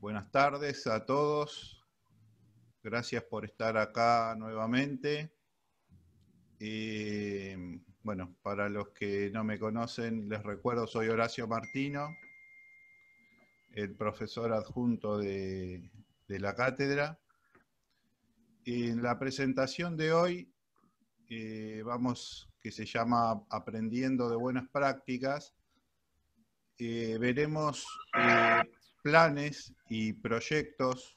Buenas tardes a todos. Gracias por estar acá nuevamente. bueno, para los que no me conocen, les recuerdo, soy Horacio Martino, el profesor adjunto de, la cátedra. En la presentación de hoy, eh, vamos, que se llama Aprendiendo de Buenas Prácticas, eh, veremos eh, planes y proyectos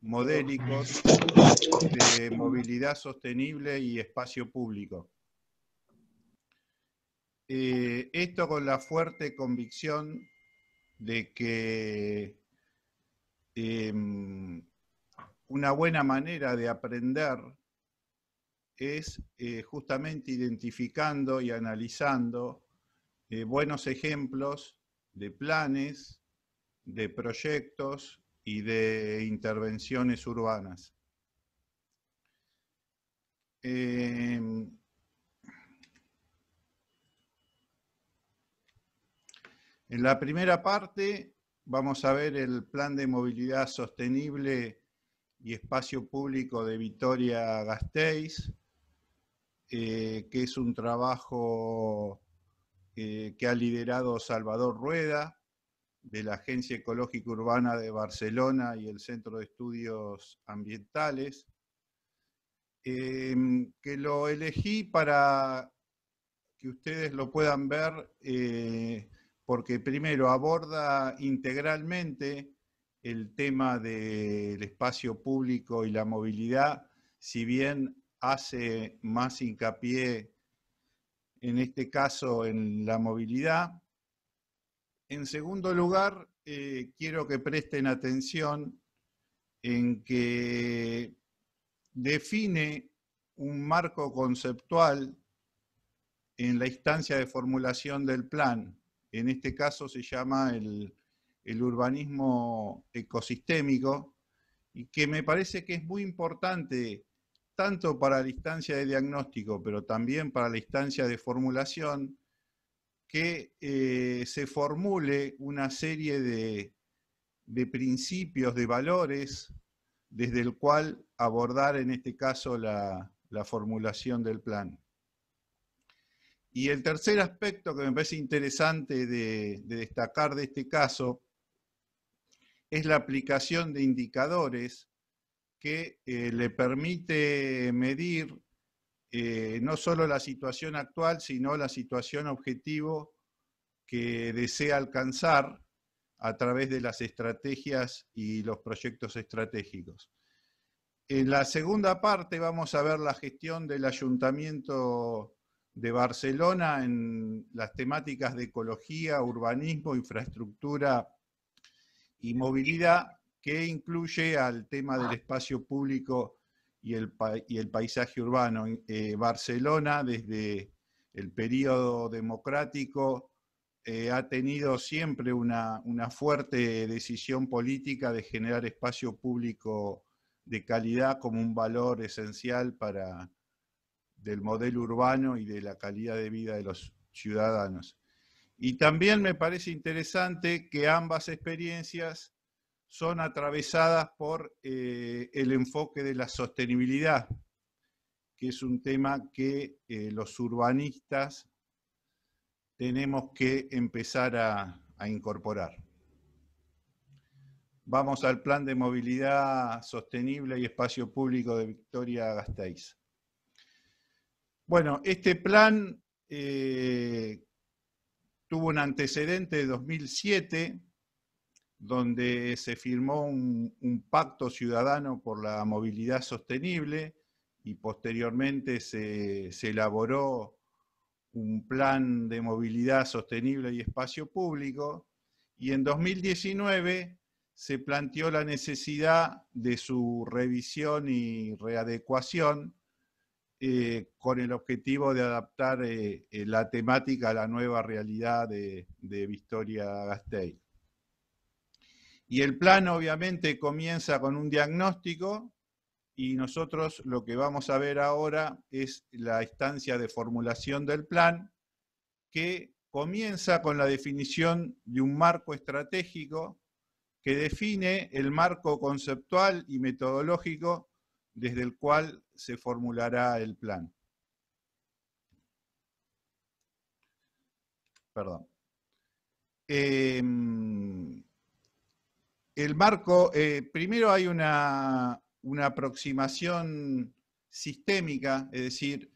modélicos de movilidad sostenible y espacio público. Eh, esto con la fuerte convicción de que em, una buena manera de aprender es eh, justamente identificando y analizando eh, buenos ejemplos de planes, de proyectos y de intervenciones urbanas. Em, en la primera parte vamos a ver el Plan de Movilidad Sostenible y Espacio Público de Vitoria-Gasteiz, eh, que es un trabajo eh, que ha liderado Salvador Rueda, de la Agencia Ecológica Urbana de Barcelona y el Centro de Estudios Ambientales, em, que lo elegí para que ustedes lo puedan ver, eh, porque primero aborda integralmente el tema del espacio público y la movilidad, si bien hace más hincapié en este caso en la movilidad, en segundo lugar, eh, quiero que presten atención en que define un marco conceptual en la instancia de formulación del plan. En este caso se llama el, el urbanismo ecosistémico y que me parece que es muy importante tanto para la instancia de diagnóstico, pero también para la instancia de formulación, que eh, se formule una serie de, principios, de valores, desde el cual abordar en este caso la, formulación del plan. Y el tercer aspecto que me parece interesante de, destacar de este caso es la aplicación de indicadores que eh, le permite medir eh, no solo la situación actual, sino la situación objetivo que desea alcanzar a través de las estrategias y los proyectos estratégicos. En la segunda parte vamos a ver la gestión del Ayuntamiento de Barcelona en las temáticas de ecología, urbanismo, infraestructura y movilidad, que incluye al tema del espacio público y el, paisaje urbano. Eh, Barcelona, desde el periodo democrático, eh, ha tenido siempre una, fuerte decisión política de generar espacio público de calidad como un valor esencial para del modelo urbano y de la calidad de vida de los ciudadanos. Y también me parece interesante que ambas experiencias son atravesadas por eh, el enfoque de la sostenibilidad, que es un tema que eh, los urbanistas tenemos que empezar a, incorporar. Vamos al plan de movilidad sostenible y espacio público de Victoria Gasteiz. Bueno, este plan eh, tuvo un antecedente de 2007, donde se firmó un, pacto ciudadano por la movilidad sostenible y posteriormente se, elaboró un plan de movilidad sostenible y espacio público, y en 2019 se planteó la necesidad de su revisión y readecuación eh, con el objetivo de adaptar eh, eh, la temática a la nueva realidad de, Victoria Gasteiz. Y el plan obviamente comienza con un diagnóstico y nosotros lo que vamos a ver ahora es la estancia de formulación del plan que comienza con la definición de un marco estratégico que define el marco conceptual y metodológico desde el cual se formulará el plan. Perdón. Em, el marco, eh, primero hay una, aproximación sistémica, es decir,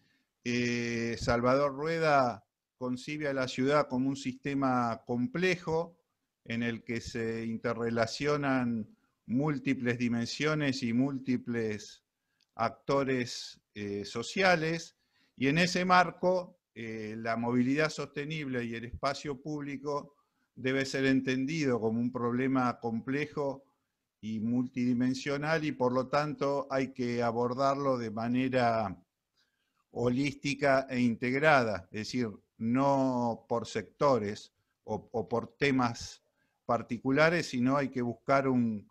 eh, Salvador Rueda concibe a la ciudad como un sistema complejo en el que se interrelacionan múltiples dimensiones y múltiples actores eh, sociales, y en ese marco la movilidad sostenible y el espacio público debe ser entendido como un problema complejo y multidimensional y por lo tanto hay que abordarlo de manera holística e integrada, es decir, no por sectores o, por temas particulares, sino hay que buscar un,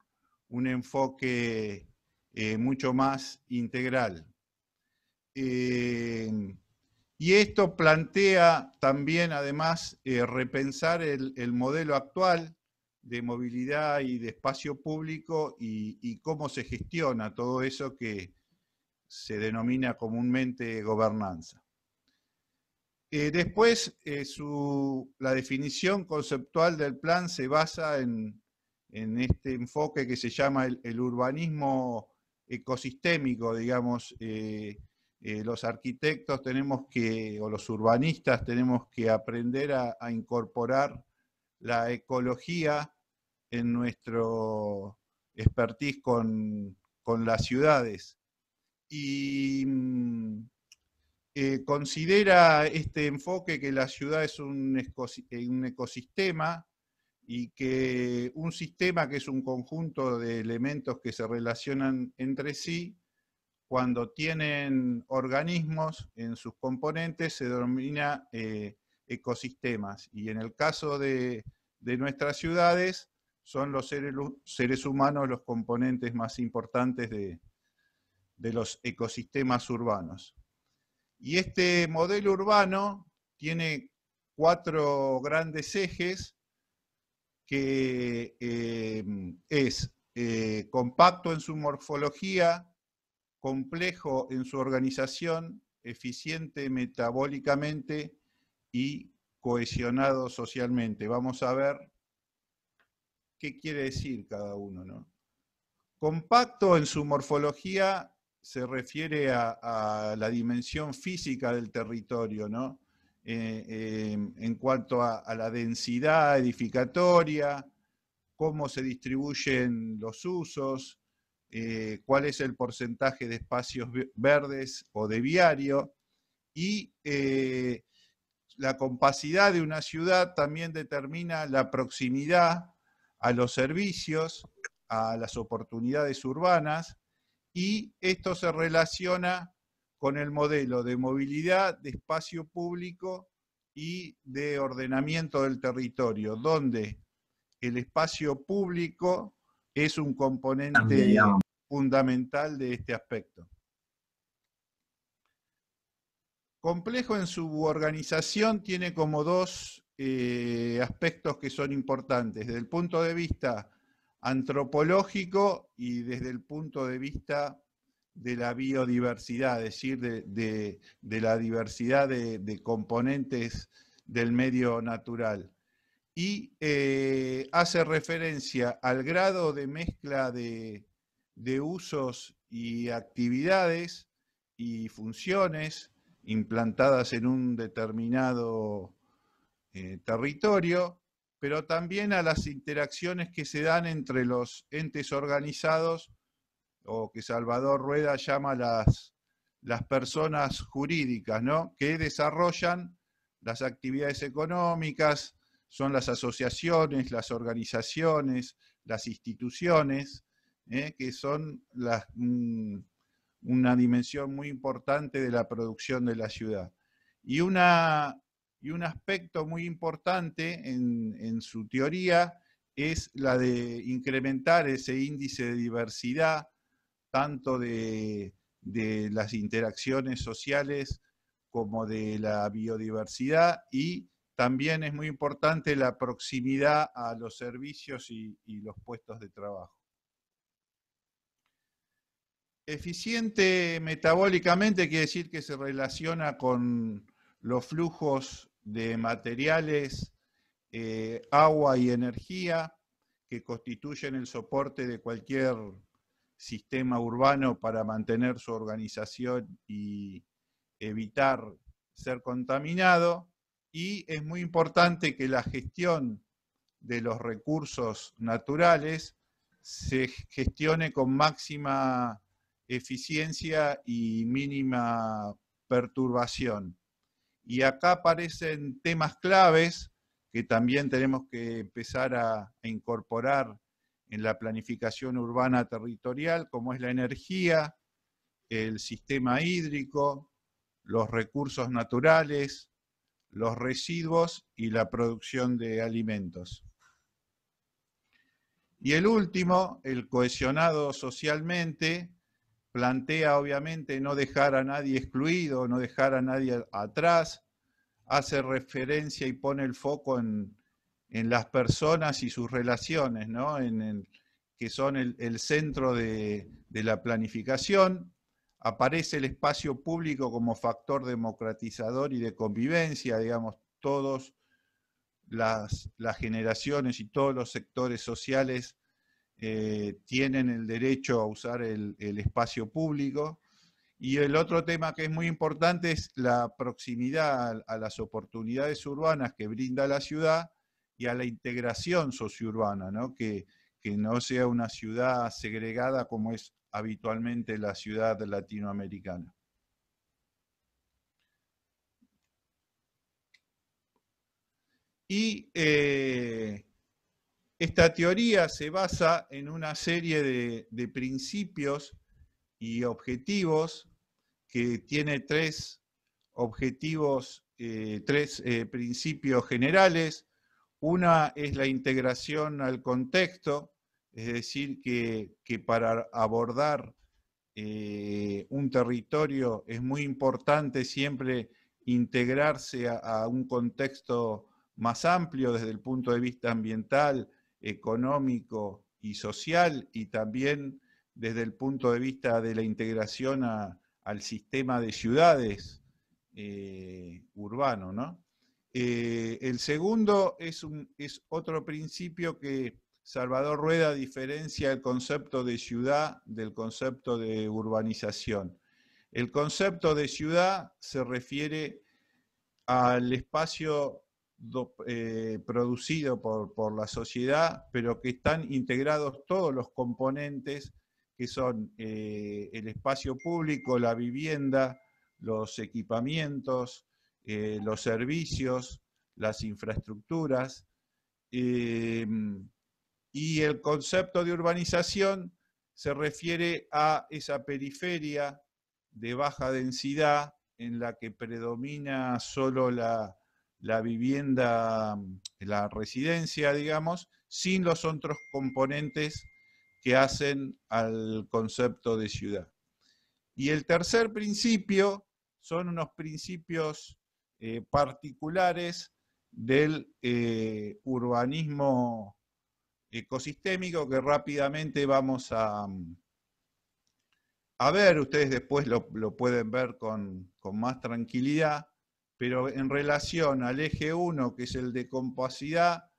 enfoque eh, mucho más integral. Eh, y esto plantea también, además, eh, repensar el, modelo actual de movilidad y de espacio público y, cómo se gestiona todo eso que se denomina comúnmente gobernanza. Eh, después, eh, la definición conceptual del plan se basa en, este enfoque que se llama el urbanismo ecosistémico, digamos, eh, los arquitectos tenemos que, o los urbanistas tenemos que aprender a, incorporar la ecología en nuestro expertise con, las ciudades. Y mm, eh, considera este enfoque que la ciudad es un, ecosistema y que un sistema que es un conjunto de elementos que se relacionan entre sí cuando tienen organismos en sus componentes se denomina eh, ecosistemas. Y en el caso de, nuestras ciudades, son los seres, humanos los componentes más importantes de, los ecosistemas urbanos. Y este modelo urbano tiene cuatro grandes ejes, que eh, es eh, compacto en su morfología, complejo en su organización, eficiente metabólicamente y cohesionado socialmente. Vamos a ver qué quiere decir cada uno. ¿no? Compacto en su morfología se refiere a, la dimensión física del territorio, eh, em, en cuanto a la densidad edificatoria, cómo se distribuyen los usos, eh, cuál es el porcentaje de espacios verdes o de viario y eh, la compacidad de una ciudad también determina la proximidad a los servicios, a las oportunidades urbanas y esto se relaciona con el modelo de movilidad, de espacio público y de ordenamiento del territorio, donde el espacio público es un componente fundamental de este aspecto. Complejo en su organización tiene como dos eh, aspectos que son importantes, desde el punto de vista antropológico y desde el punto de vista de la biodiversidad, es decir, de, la diversidad de, componentes del medio natural y eh, hace referencia al grado de mezcla de, usos y actividades y funciones implantadas en un determinado eh, territorio, pero también a las interacciones que se dan entre los entes organizados o que Salvador Rueda llama las, las personas jurídicas, ¿no? que desarrollan las actividades económicas, son las asociaciones, las organizaciones, las instituciones, ¿eh? que son mm, una dimensión muy importante de la producción de la ciudad. Y, una, y un aspecto muy importante en, su teoría es la de incrementar ese índice de diversidad, tanto de, de las interacciones sociales como de la biodiversidad y también es muy importante la proximidad a los servicios y, los puestos de trabajo. Eficiente metabólicamente quiere decir que se relaciona con los flujos de materiales, eh, agua y energía que constituyen el soporte de cualquier sistema urbano para mantener su organización y evitar ser contaminado y es muy importante que la gestión de los recursos naturales se gestione con máxima eficiencia y mínima perturbación. Y acá aparecen temas claves que también tenemos que empezar a, incorporar en la planificación urbana territorial, como es la energía, el sistema hídrico, los recursos naturales, los residuos y la producción de alimentos. Y el último, el cohesionado socialmente, plantea obviamente no dejar a nadie excluido, no dejar a nadie atrás, hace referencia y pone el foco en, las personas y sus relaciones, ¿no? en que son el, centro de, de la planificación, aparece el espacio público como factor democratizador y de convivencia, digamos, todas las, generaciones y todos los sectores sociales eh, tienen el derecho a usar el, espacio público. Y el otro tema que es muy importante es la proximidad a, las oportunidades urbanas que brinda la ciudad y a la integración sociourbana, ¿no? Que, que no sea una ciudad segregada como es habitualmente la ciudad latinoamericana. Y eh, esta teoría se basa en una serie de, principios y objetivos que tiene tres objetivos, eh, tres eh, principios generales. Una es la integración al contexto, es decir, que, para abordar eh, un territorio es muy importante siempre integrarse a, un contexto más amplio desde el punto de vista ambiental, económico y social, y también desde el punto de vista de la integración al sistema de ciudades eh, urbano. Eh, el segundo es otro principio que, Salvador Rueda diferencia el concepto de ciudad del concepto de urbanización. El concepto de ciudad se refiere al espacio eh, producido por, la sociedad, pero que están integrados todos los componentes que son eh, el espacio público, la vivienda, los equipamientos, eh, los servicios, las infraestructuras, y el concepto de urbanización se refiere a esa periferia de baja densidad en la que predomina solo la, vivienda, la residencia, digamos, sin los otros componentes que hacen al concepto de ciudad. Y el tercer principio son unos principios eh, particulares del eh, urbanismo ecosistémico que rápidamente vamos a, mm, a ver, ustedes después lo, pueden ver con, más tranquilidad, pero en relación al eje 1, que es el de compacidad,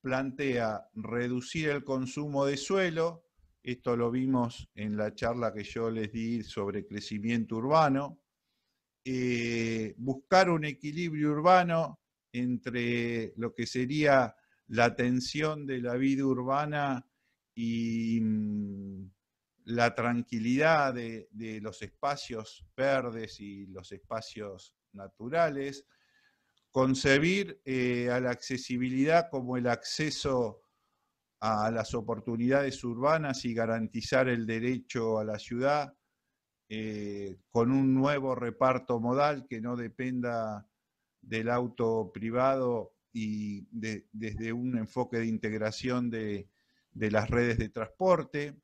plantea reducir el consumo de suelo, esto lo vimos en la charla que yo les di sobre crecimiento urbano, eh, buscar un equilibrio urbano entre lo que sería la tensión de la vida urbana y mm, la tranquilidad de, los espacios verdes y los espacios naturales, concebir eh, a la accesibilidad como el acceso a las oportunidades urbanas y garantizar el derecho a la ciudad eh, con un nuevo reparto modal que no dependa del auto privado y desde un enfoque de integración de, las redes de transporte,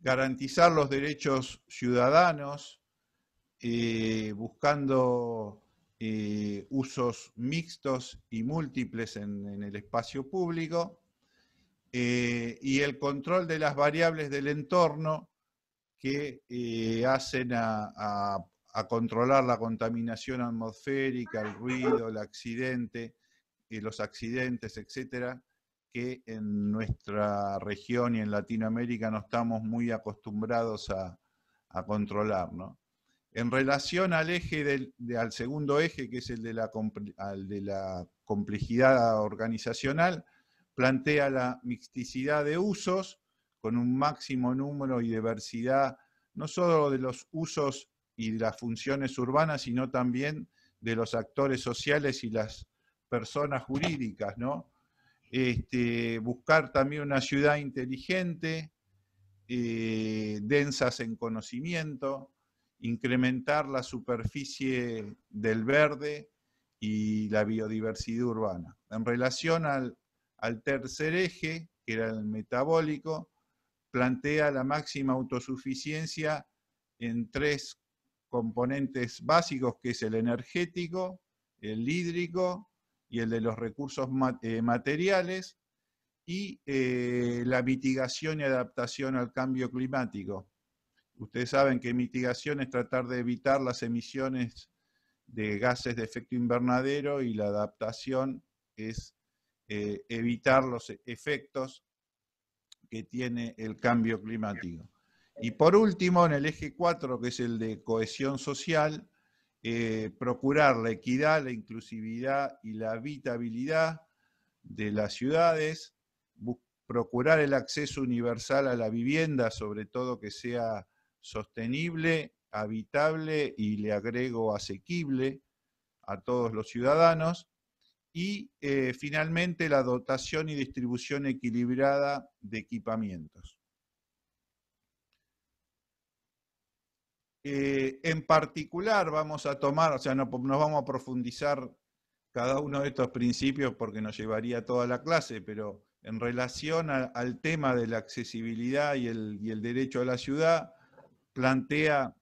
garantizar los derechos ciudadanos, eh, buscando eh, usos mixtos y múltiples en, el espacio público, eh, y el control de las variables del entorno que hacen a a controlar la contaminación atmosférica, el ruido, el accidente, eh, los accidentes, etcétera, que en nuestra región y en Latinoamérica no estamos muy acostumbrados a, controlar. En relación al eje del, al segundo eje, que es el de la, de la complejidad organizacional, plantea la mixticidad de usos con un máximo número y diversidad, no solo de los usos y las funciones urbanas, sino también de los actores sociales y las personas jurídicas, ¿no? Este, buscar también una ciudad inteligente, eh, densas en conocimiento, incrementar la superficie del verde y la biodiversidad urbana. En relación al, al tercer eje, que era el metabólico, plantea la máxima autosuficiencia en tres componentes básicos, que es el energético, el hídrico y el de los recursos eh, materiales, y eh, la mitigación y adaptación al cambio climático. Ustedes saben que mitigación es tratar de evitar las emisiones de gases de efecto invernadero y la adaptación es eh, evitar los e-, efectos que tiene el cambio climático. Y por último, en el eje 4, que es el de cohesión social, eh, procurar la equidad, la inclusividad y la habitabilidad de las ciudades, procurar el acceso universal a la vivienda, sobre todo que sea sostenible, habitable y le agrego asequible a todos los ciudadanos. Y eh, finalmente la dotación y distribución equilibrada de equipamientos. Eh, en particular vamos a tomar, o sea, no, pues, nos vamos a profundizar cada uno de estos principios porque nos llevaría toda la clase, pero en relación al tema de la accesibilidad y el, y el derecho a la ciudad, plantea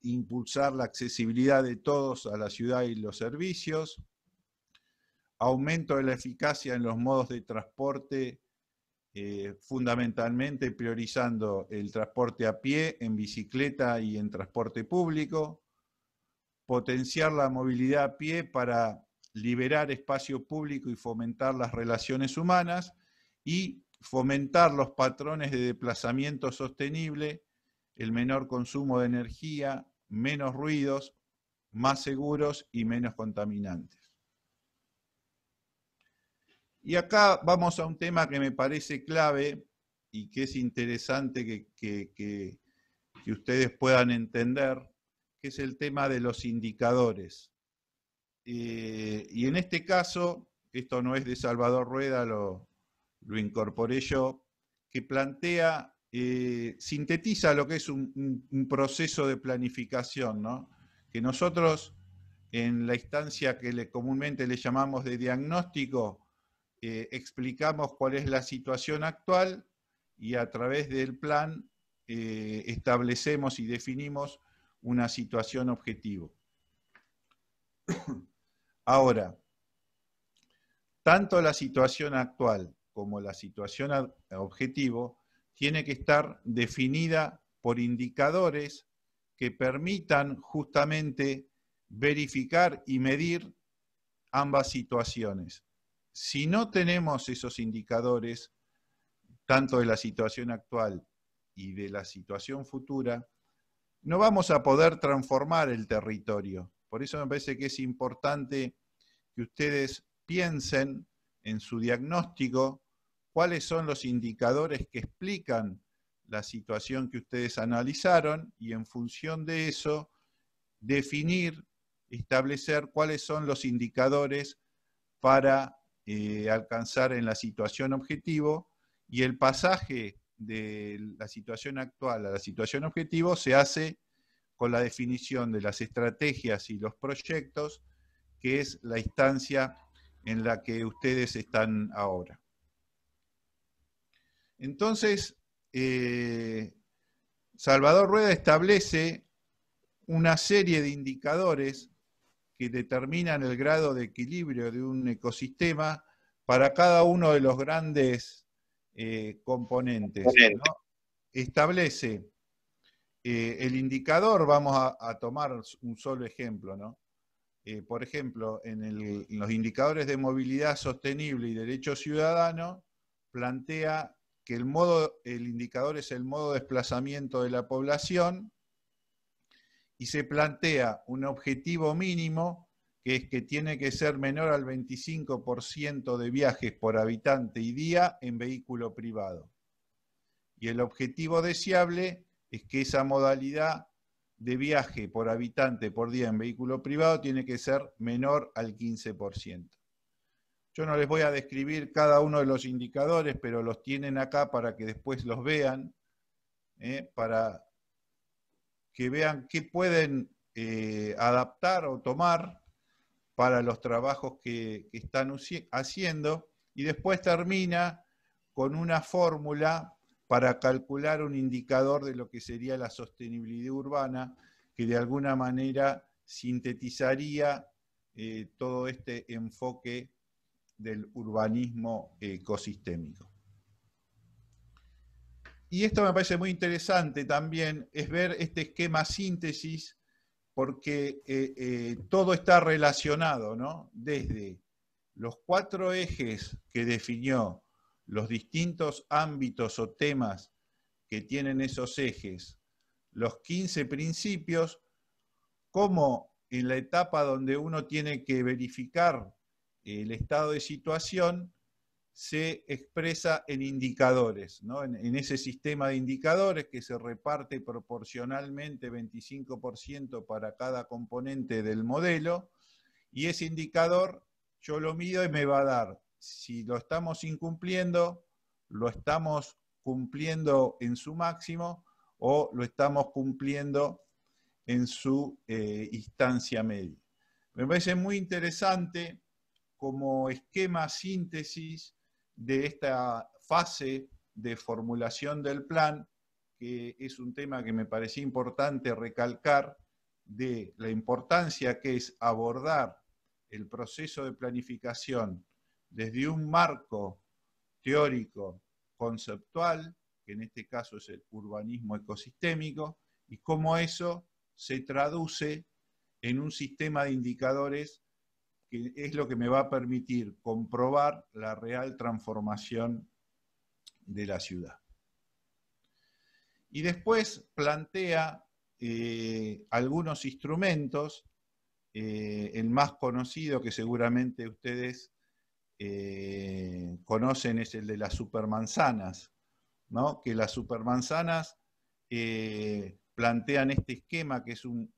impulsar la accesibilidad de todos a la ciudad y los servicios, aumento de la eficacia en los modos de transporte eh, fundamentalmente priorizando el transporte a pie, en bicicleta y en transporte público, potenciar la movilidad a pie para liberar espacio público y fomentar las relaciones humanas y fomentar los patrones de desplazamiento sostenible, el menor consumo de energía, menos ruidos, más seguros y menos contaminantes. Y acá vamos a un tema que me parece clave y que es interesante que, ustedes puedan entender, que es el tema de los indicadores. Eh, y en este caso, esto no es de Salvador Rueda, lo, lo incorporé yo, que plantea, eh, sintetiza lo que es un, proceso de planificación, ¿no? que nosotros en la instancia que comúnmente le llamamos de diagnóstico, eh, explicamos cuál es la situación actual y a través del plan eh, establecemos y definimos una situación objetivo. Ahora, tanto la situación actual como la situación objetivo tiene que estar definida por indicadores que permitan justamente verificar y medir ambas situaciones si no tenemos esos indicadores, tanto de la situación actual y de la situación futura, no vamos a poder transformar el territorio. Por eso me parece que es importante que ustedes piensen en su diagnóstico cuáles son los indicadores que explican la situación que ustedes analizaron y en función de eso definir, establecer cuáles son los indicadores para eh, alcanzar en la situación objetivo y el pasaje de la situación actual a la situación objetivo se hace con la definición de las estrategias y los proyectos, que es la instancia en la que ustedes están ahora. Entonces, eh, Salvador Rueda establece una serie de indicadores que determinan el grado de equilibrio de un ecosistema para cada uno de los grandes eh, componentes. Establece eh, el indicador, vamos a, tomar un solo ejemplo, ¿no? Eh, por ejemplo, en, los indicadores de movilidad sostenible y derecho ciudadano, plantea que el, modo, el indicador es el modo de desplazamiento de la población y se plantea un objetivo mínimo que es que tiene que ser menor al 25% de viajes por habitante y día en vehículo privado. Y el objetivo deseable es que esa modalidad de viaje por habitante por día en vehículo privado tiene que ser menor al 15%. Yo no les voy a describir cada uno de los indicadores, pero los tienen acá para que después los vean, ¿eh? para que vean qué pueden eh, adaptar o tomar para los trabajos que, están haciendo y después termina con una fórmula para calcular un indicador de lo que sería la sostenibilidad urbana, que de alguna manera sintetizaría eh, todo este enfoque del urbanismo eh, ecosistémico. Y esto me parece muy interesante también, es ver este esquema síntesis, porque eh, eh, todo está relacionado, ¿no? Desde los cuatro ejes que definió, los distintos ámbitos o temas que tienen esos ejes, los 15 principios, como en la etapa donde uno tiene que verificar el estado de situación, se expresa en indicadores, en, ese sistema de indicadores que se reparte proporcionalmente 25% para cada componente del modelo, y ese indicador yo lo mido y me va a dar si lo estamos incumpliendo, lo estamos cumpliendo en su máximo o lo estamos cumpliendo en su eh, instancia media. Me parece muy interesante como esquema síntesis de esta fase de formulación del plan, que es un tema que me parecía importante recalcar, de la importancia que es abordar el proceso de planificación desde un marco teórico conceptual, que en este caso es el urbanismo ecosistémico, y cómo eso se traduce en un sistema de indicadores que es lo que me va a permitir comprobar la real transformación de la ciudad. Y después plantea eh, algunos instrumentos, eh, el más conocido que seguramente ustedes eh, conocen es el de las supermanzanas, ¿no? que las supermanzanas plantean este esquema que es un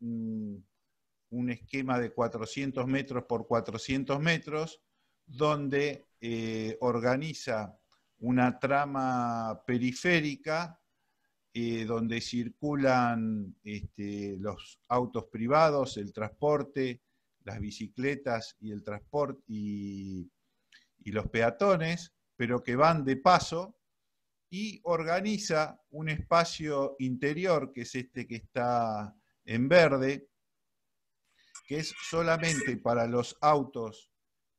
un esquema de 400 metros por 400 metros, donde eh, organiza una trama periférica eh, donde circulan este, los autos privados, el transporte, las bicicletas y el transporte y, y los peatones, pero que van de paso y organiza un espacio interior, que es este que está en verde, que es solamente para los autos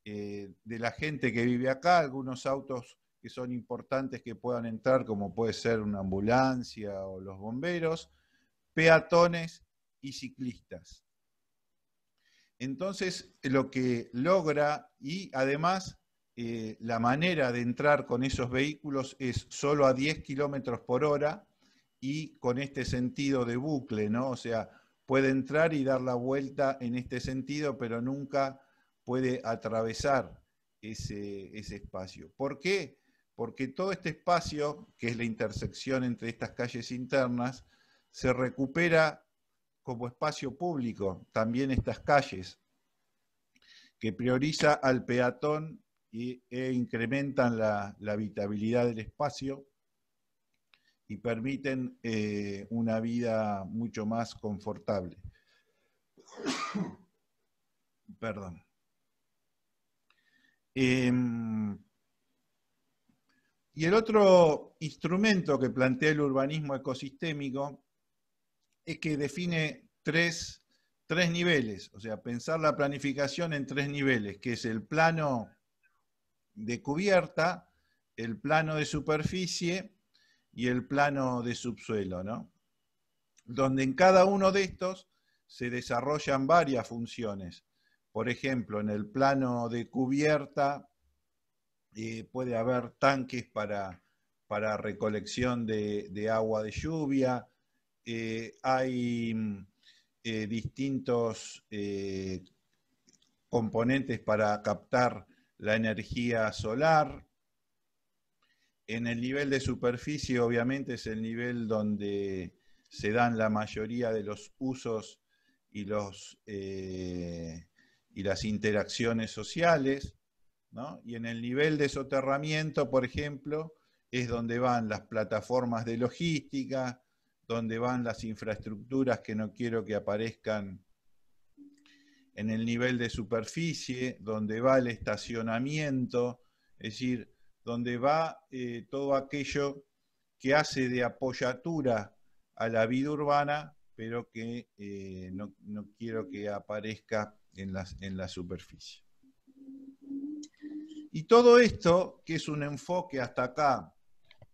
eh, de la gente que vive acá, algunos autos que son importantes que puedan entrar, como puede ser una ambulancia o los bomberos, peatones y ciclistas. Entonces, lo que logra y además eh, la manera de entrar con esos vehículos es solo a 10 kilómetros por hora y con este sentido de bucle, ¿no? O sea, puede entrar y dar la vuelta en este sentido, pero nunca puede atravesar ese, espacio. ¿Por qué? Porque todo este espacio, que es la intersección entre estas calles internas, se recupera como espacio público, también estas calles, que prioriza al peatón e incrementan la habitabilidad del espacio y permiten eh, una vida mucho más confortable. Perdón. Em, y el otro instrumento que plantea el urbanismo ecosistémico es que define tres, tres niveles, o sea, pensar la planificación en tres niveles, que es el plano de cubierta, el plano de superficie, y el plano de subsuelo, ¿no? Donde en cada uno de estos se desarrollan varias funciones. Por ejemplo, en el plano de cubierta eh, puede haber tanques para, recolección de, agua de lluvia, eh, hay mm, eh, distintos componentes para captar la energía solar, en el nivel de superficie, obviamente, es el nivel donde se dan la mayoría de los usos eh, y, las interacciones sociales. ¿no? Y en el nivel de soterramiento, por ejemplo, es donde van las plataformas de logística, donde van las infraestructuras que no quiero que aparezcan en el nivel de superficie, donde va el estacionamiento, es decir, donde va eh, todo aquello que hace de apoyatura a la vida urbana, pero que eh, no, quiero que aparezca en, la superficie. Y todo esto, que es un enfoque hasta acá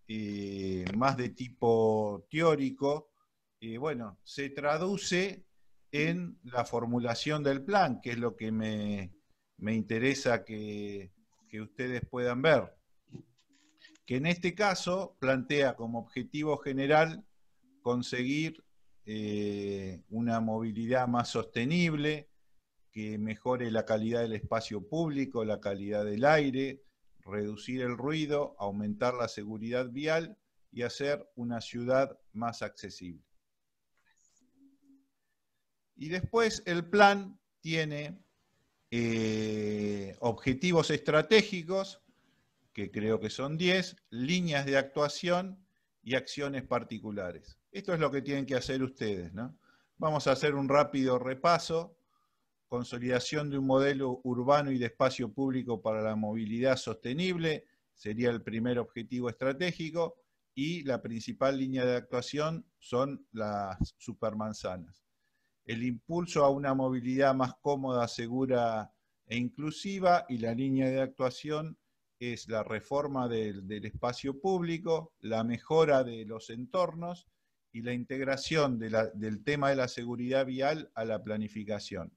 eh, más de tipo teórico, bueno, se traduce en la formulación del plan, que es lo que me, interesa que ustedes puedan ver en este caso plantea como objetivo general conseguir eh, una movilidad más sostenible, que mejore la calidad del espacio público, la calidad del aire, reducir el ruido, aumentar la seguridad vial y hacer una ciudad más accesible. Y después el plan tiene eh, objetivos estratégicos que creo que son 10, líneas de actuación y acciones particulares. Esto es lo que tienen que hacer ustedes. ¿no? Vamos a hacer un rápido repaso. Consolidación de un modelo urbano y de espacio público para la movilidad sostenible sería el primer objetivo estratégico y la principal línea de actuación son las supermanzanas. El impulso a una movilidad más cómoda, segura e inclusiva y la línea de actuación es la reforma del, espacio público, la mejora de los entornos y la integración del tema de la seguridad vial a la planificación.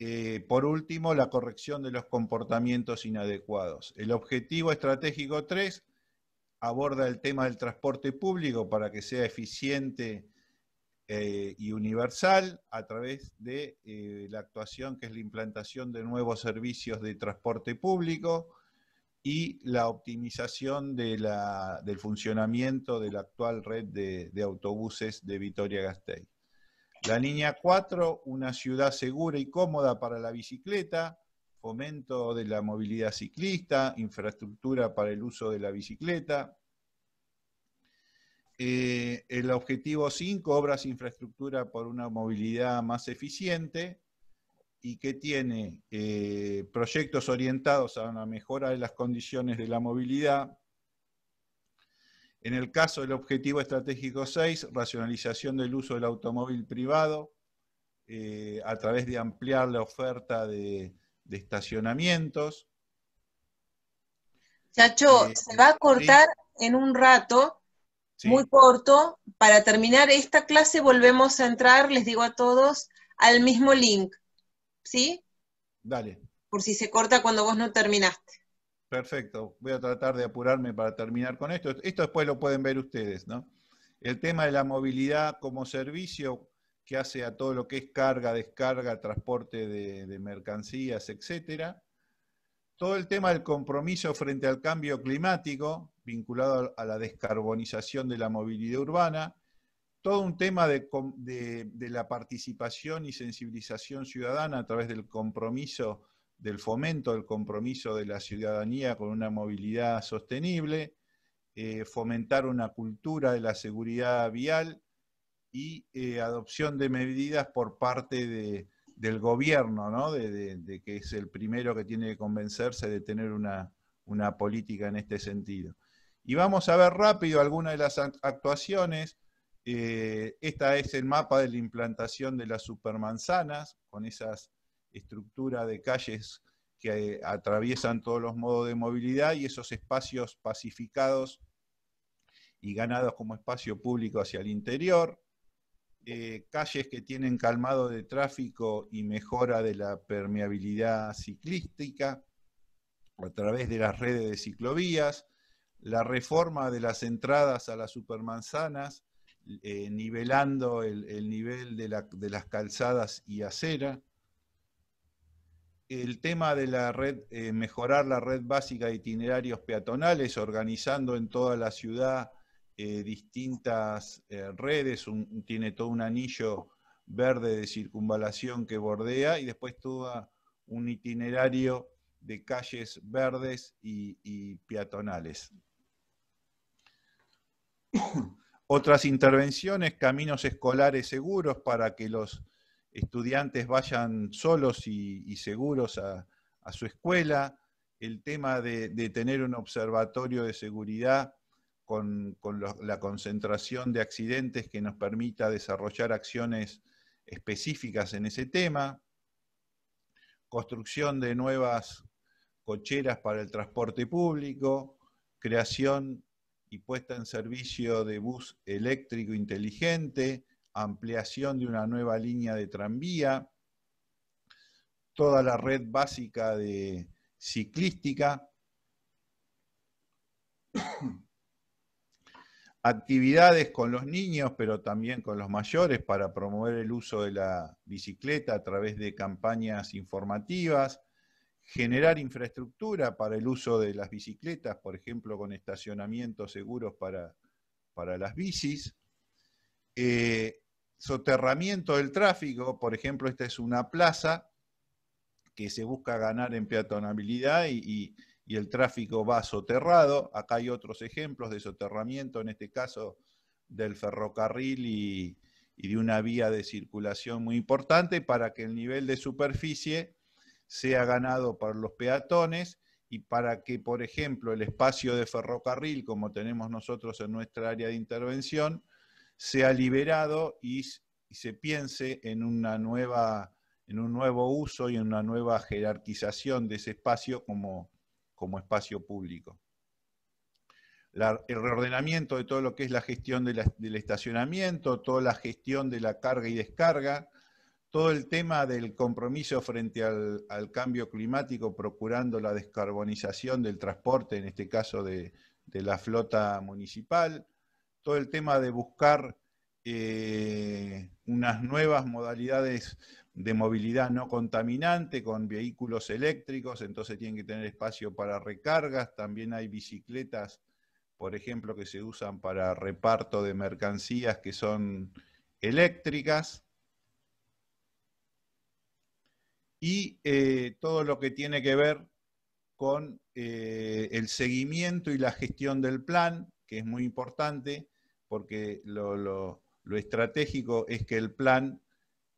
Eh, por último, la corrección de los comportamientos inadecuados. El objetivo estratégico 3 aborda el tema del transporte público para que sea eficiente eh, y universal a través de eh, la actuación que es la implantación de nuevos servicios de transporte público y la optimización del funcionamiento de la actual red de, autobuses de Vitoria-Gasteiz. La línea 4, una ciudad segura y cómoda para la bicicleta, fomento de la movilidad ciclista, infraestructura para el uso de la bicicleta, eh, el objetivo 5, obras e infraestructura por una movilidad más eficiente, y que tiene eh, proyectos orientados a una mejora de las condiciones de la movilidad. En el caso del objetivo estratégico 6, racionalización del uso del automóvil privado eh, a través de ampliar la oferta de, estacionamientos. Chacho, se va a cortar en un rato muy corto. Para terminar esta clase volvemos a entrar, les digo a todos, al mismo link. ¿Sí? Dale. Por si se corta cuando vos no terminaste. Perfecto. Voy a tratar de apurarme para terminar con esto. Esto después lo pueden ver ustedes, ¿no? El tema de la movilidad como servicio que hace a todo lo que es carga, descarga, transporte de mercancías, etcétera todo el tema del compromiso frente al cambio climático, vinculado a la descarbonización de la movilidad urbana, todo un tema de, la participación y sensibilización ciudadana a través del compromiso, del fomento del compromiso de la ciudadanía con una movilidad sostenible, eh, fomentar una cultura de la seguridad vial y eh, adopción de medidas por parte de, del gobierno, ¿no? De, que es el primero que tiene que convencerse de tener una, política en este sentido. Y vamos a ver rápido algunas de las actuaciones. Eh, esta es el mapa de la implantación de las supermanzanas, con esas estructuras de calles que eh, atraviesan todos los modos de movilidad y esos espacios pacificados y ganados como espacio público hacia el interior. Eh, calles que tienen calmado de tráfico y mejora de la permeabilidad ciclística a través de las redes de ciclovías, la reforma de las entradas a las supermanzanas, eh, nivelando el, nivel de, las calzadas y acera, el tema de la red, eh, mejorar la red básica de itinerarios peatonales, organizando en toda la ciudad eh, distintas eh, redes, tiene todo un anillo verde de circunvalación que bordea y después todo un itinerario de calles verdes y, peatonales. Otras intervenciones, caminos escolares seguros para que los estudiantes vayan solos y, seguros a, su escuela, el tema de, de tener un observatorio de seguridad con, la concentración de accidentes que nos permita desarrollar acciones específicas en ese tema, construcción de nuevas cocheras para el transporte público, creación y puesta en servicio de bus eléctrico inteligente, ampliación de una nueva línea de tranvía, toda la red básica de ciclística, actividades con los niños, pero también con los mayores para promover el uso de la bicicleta a través de campañas informativas, generar infraestructura para el uso de las bicicletas, por ejemplo, con estacionamientos seguros para, las bicis, eh, soterramiento del tráfico, por ejemplo, esta es una plaza que se busca ganar en peatonabilidad y y el tráfico va soterrado. Acá hay otros ejemplos de soterramiento, en este caso del ferrocarril y, de una vía de circulación muy importante para que el nivel de superficie sea ganado por los peatones y para que, por ejemplo, el espacio de ferrocarril, como tenemos nosotros en nuestra área de intervención, sea liberado y, y se piense en, una nueva, en un nuevo uso y en una nueva jerarquización de ese espacio como, como espacio público. el reordenamiento de todo lo que es la gestión del estacionamiento, toda la gestión de la carga y descarga, todo el tema del compromiso frente al, cambio climático, procurando la descarbonización del transporte, en este caso de, la flota municipal, todo el tema de buscar eh, unas nuevas modalidades de movilidad no contaminante con vehículos eléctricos, entonces tienen que tener espacio para recargas, también hay bicicletas, por ejemplo, que se usan para reparto de mercancías que son eléctricas. Y eh, todo lo que tiene que ver con eh, el seguimiento y la gestión del plan, que es muy importante, porque lo, lo estratégico es que el plan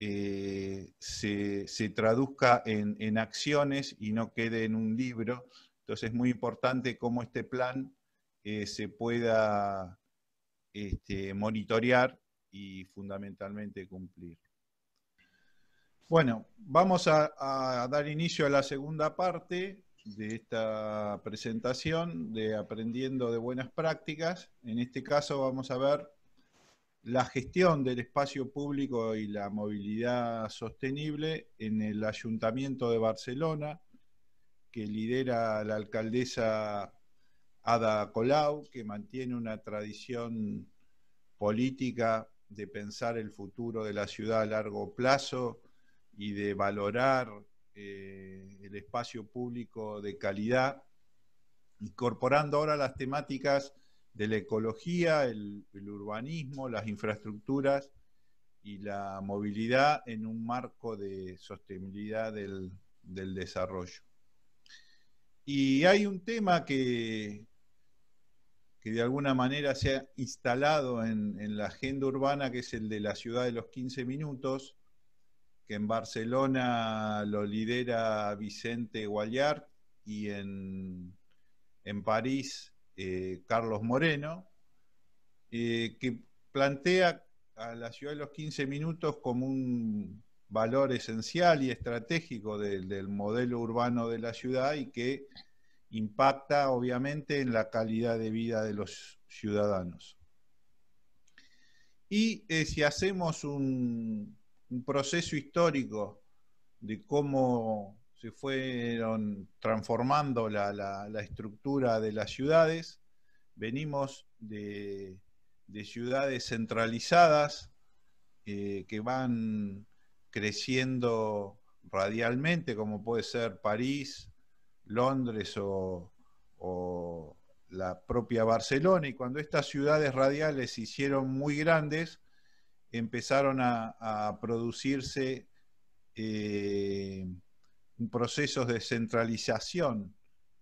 eh, se, traduzca en, acciones y no quede en un libro. Entonces es muy importante cómo este plan eh, se pueda este, monitorear y fundamentalmente cumplir. Bueno, vamos a dar inicio a la segunda parte de esta presentación de Aprendiendo de Buenas Prácticas. En este caso vamos a ver la gestión del espacio público y la movilidad sostenible en el Ayuntamiento de Barcelona, que lidera la alcaldesa Ada Colau, que mantiene una tradición política de pensar el futuro de la ciudad a largo plazo y de valorar eh, el espacio público de calidad, incorporando ahora las temáticas de la ecología, el, urbanismo, las infraestructuras y la movilidad en un marco de sostenibilidad del, desarrollo. Y hay un tema que, que de alguna manera se ha instalado en, la agenda urbana, que es el de la ciudad de los 15 minutos, que en Barcelona lo lidera Vicente Guayar y en, en París eh, Carlos Moreno, eh, que plantea a la ciudad de los 15 minutos como un valor esencial y estratégico del modelo urbano de la ciudad y que impacta obviamente en la calidad de vida de los ciudadanos. Y eh, si hacemos un proceso histórico de cómo se fueron transformando la, estructura de las ciudades, venimos de, ciudades centralizadas eh, que van creciendo radialmente, como puede ser París, Londres o, la propia Barcelona, y cuando estas ciudades radiales se hicieron muy grandes, empezaron a, producirse eh, procesos de centralización,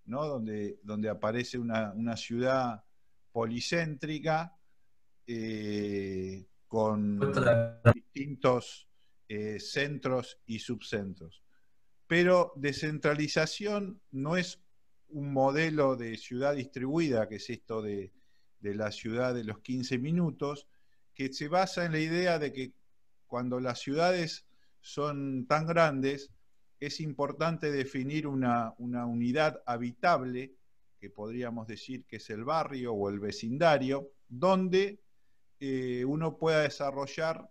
¿no? donde, donde aparece una, ciudad policéntrica eh, con distintos eh, centros y subcentros. Pero descentralización no es un modelo de ciudad distribuida, que es esto de, de la ciudad de los 15 minutos, que se basa en la idea de que cuando las ciudades son tan grandes, es importante definir una, unidad habitable, que podríamos decir que es el barrio o el vecindario, donde eh, uno pueda desarrollar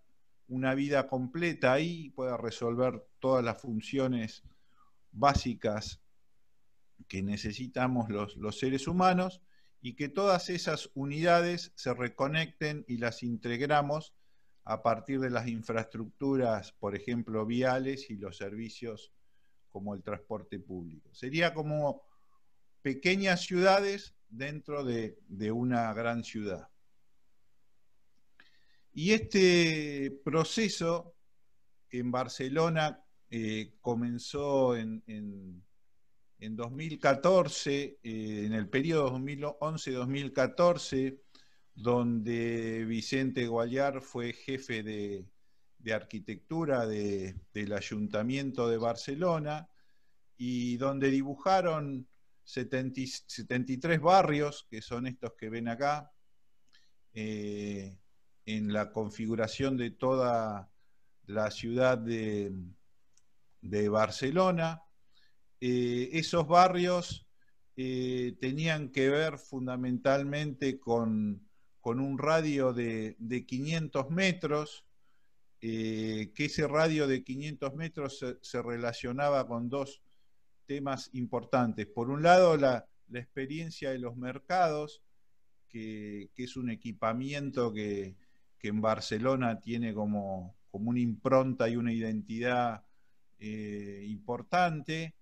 una vida completa ahí, pueda resolver todas las funciones básicas que necesitamos los, los, seres humanos y que todas esas unidades se reconecten y las integramos a partir de las infraestructuras, por ejemplo, viales y los servicios como el transporte público. Sería como pequeñas ciudades dentro de, una gran ciudad. Y este proceso en Barcelona eh, comenzó en, en, 2014, eh, en el periodo 2011-2014, donde Vicente Guayar fue jefe de, de arquitectura del Ayuntamiento de Barcelona y donde dibujaron 73 barrios, que son estos que ven acá, eh, en la configuración de toda la ciudad de, Barcelona. Eh, esos barrios eh, tenían que ver fundamentalmente con, con un radio de, de 500 metros, eh, que ese radio de 500 metros se, relacionaba con dos temas importantes. Por un lado, la, experiencia de los mercados, que, es un equipamiento que, en Barcelona tiene como, una impronta y una identidad eh, importante.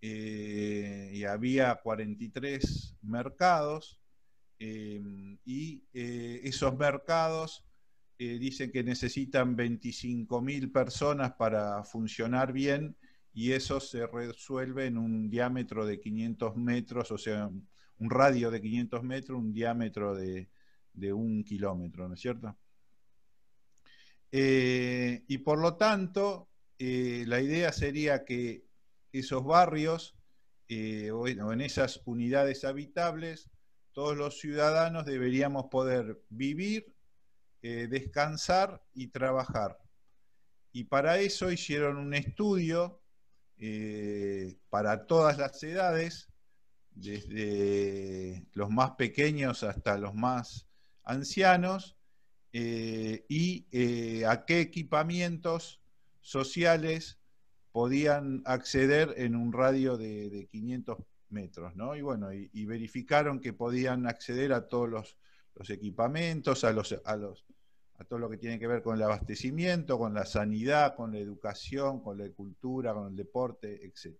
Eh, y había 43 mercados y esos mercados eh, dicen que necesitan 25.000 personas para funcionar bien y eso se resuelve en un diámetro de 500 metros, o sea, un radio de 500 metros, un diámetro de, un kilómetro, ¿no es cierto? Eh, y por lo tanto, eh, la idea sería que esos barrios o en esas unidades habitables, todos los ciudadanos deberíamos poder vivir eh, descansar y trabajar. Y para eso hicieron un estudio eh, para todas las edades, desde los más pequeños hasta los más ancianos, eh, y a qué equipamientos sociales podían acceder en un radio de, 500 metros, ¿no? Y bueno, y, verificaron que podían acceder a todos los, equipamientos, a los a todo lo que tiene que ver con el abastecimiento, con la sanidad, con la educación, con la cultura, con el deporte, etc.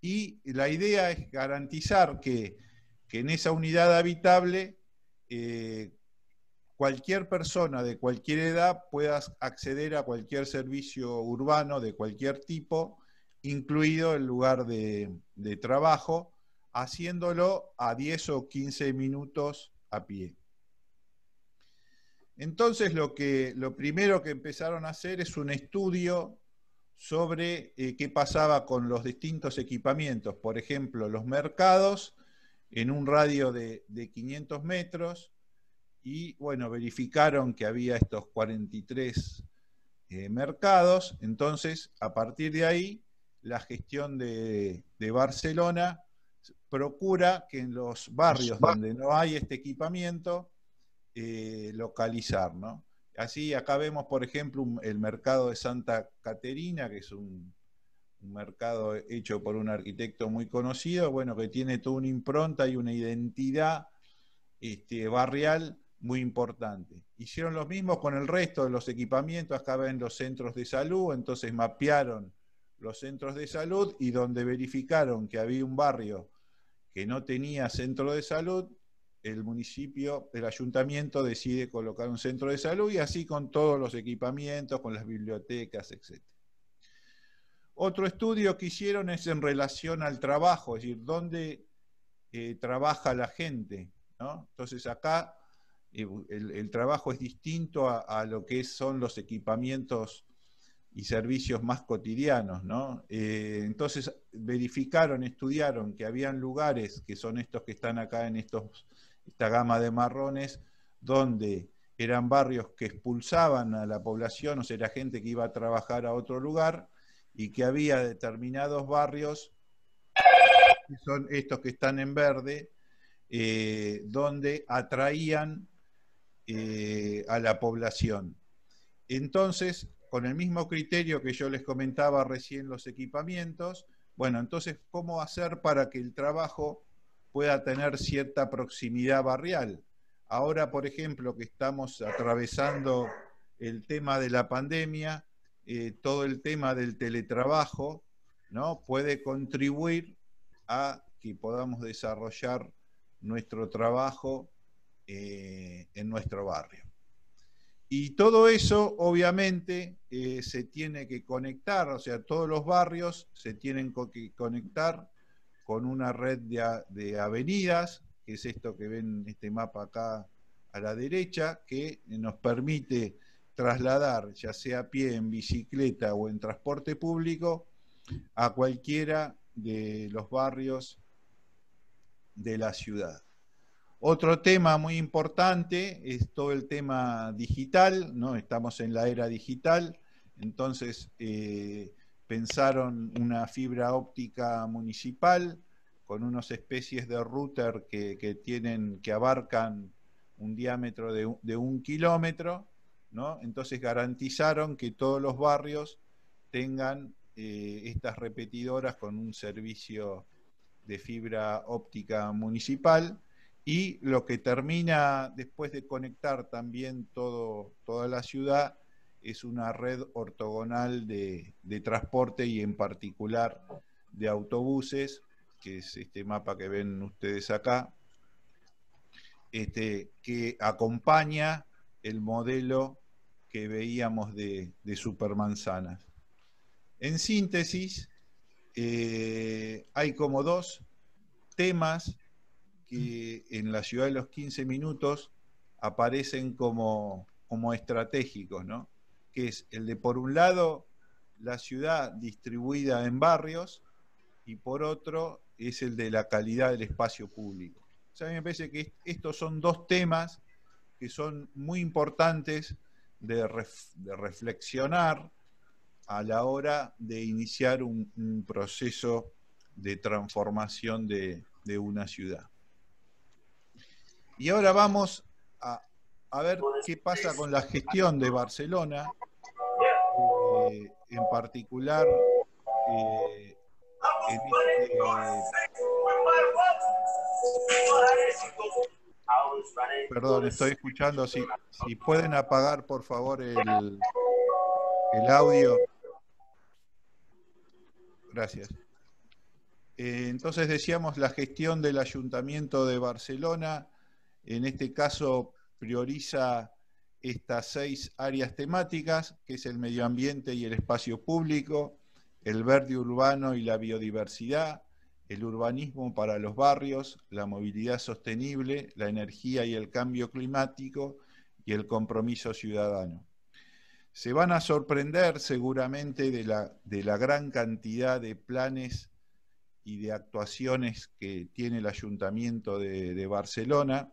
Y la idea es garantizar que, en esa unidad habitable eh, cualquier persona de cualquier edad pueda acceder a cualquier servicio urbano de cualquier tipo, incluido el lugar de, de trabajo, haciéndolo a 10 o 15 minutos a pie. Entonces lo, primero que empezaron a hacer es un estudio sobre eh, qué pasaba con los distintos equipamientos, por ejemplo, los mercados en un radio de, 500 metros y bueno, verificaron que había estos 43 eh, mercados, entonces a partir de ahí la gestión de Barcelona procura que en los barrios donde no hay este equipamiento, eh, localizar, ¿no? Así, acá vemos, por ejemplo, el mercado de Santa Caterina, que es un, mercado hecho por un arquitecto muy conocido, bueno, que tiene toda una impronta y una identidad este, barrial muy importante. Hicieron lo mismo con el resto de los equipamientos, acá ven los centros de salud, entonces mapearon los centros de salud y donde verificaron que había un barrio que no tenía centro de salud, el municipio, el ayuntamiento decide colocar un centro de salud y así con todos los equipamientos, con las bibliotecas, etc. Otro estudio que hicieron es en relación al trabajo, es decir, dónde eh, trabaja la gente. Entonces acá eh, el, trabajo es distinto a, lo que son los equipamientos y servicios más cotidianos. Eh, entonces verificaron, estudiaron que habían lugares que son estos que están acá en estos esta gama de marrones, donde eran barrios que expulsaban a la población, o sea, era gente que iba a trabajar a otro lugar, y que había determinados barrios, que son estos que están en verde, eh, donde atraían eh, a la población. Entonces, con el mismo criterio que yo les comentaba recién los equipamientos, bueno, entonces, ¿cómo hacer para que el trabajo pueda tener cierta proximidad barrial. Ahora, por ejemplo, que estamos atravesando el tema de la pandemia, eh, todo el tema del teletrabajo, ¿no? Puede contribuir a que podamos desarrollar nuestro trabajo eh, en nuestro barrio. Y todo eso, obviamente, eh, se tiene que conectar, o sea, todos los barrios se tienen que conectar con una red de, avenidas, que es esto que ven en este mapa acá a la derecha, que nos permite trasladar, ya sea a pie, en bicicleta o en transporte público, a cualquiera de los barrios de la ciudad. Otro tema muy importante es todo el tema digital, ¿no? Estamos en la era digital, entonces eh, pensaron una fibra óptica municipal con unas especies de router que, tienen, que abarcan un diámetro de, un kilómetro, ¿no? Entonces garantizaron que todos los barrios tengan eh, estas repetidoras con un servicio de fibra óptica municipal y lo que termina después de conectar también todo, toda la ciudad es una red ortogonal de, transporte y en particular de autobuses, que es este mapa que ven ustedes acá, este, que acompaña el modelo que veíamos de, de supermanzanas. En síntesis, eh, hay como dos temas que en la ciudad de los 15 minutos aparecen como, como estratégicos, ¿no? que es el de, por un lado, la ciudad distribuida en barrios y por otro es el de la calidad del espacio público. O sea, a mí me parece que estos son dos temas que son muy importantes de, reflexionar a la hora de iniciar un, proceso de transformación de, una ciudad. Y ahora vamos a, a ver qué pasa con la gestión de Barcelona eh, en particular eh, este Perdón, estoy escuchando. Si, si pueden apagar, por favor, el, audio. Gracias. Eh, entonces decíamos la gestión del Ayuntamiento de Barcelona, en este caso prioriza estas seis áreas temáticas, que es el medio ambiente y el espacio público, el verde urbano y la biodiversidad, el urbanismo para los barrios, la movilidad sostenible, la energía y el cambio climático y el compromiso ciudadano. Se van a sorprender seguramente de la, de la gran cantidad de planes y de actuaciones que tiene el Ayuntamiento de, de Barcelona.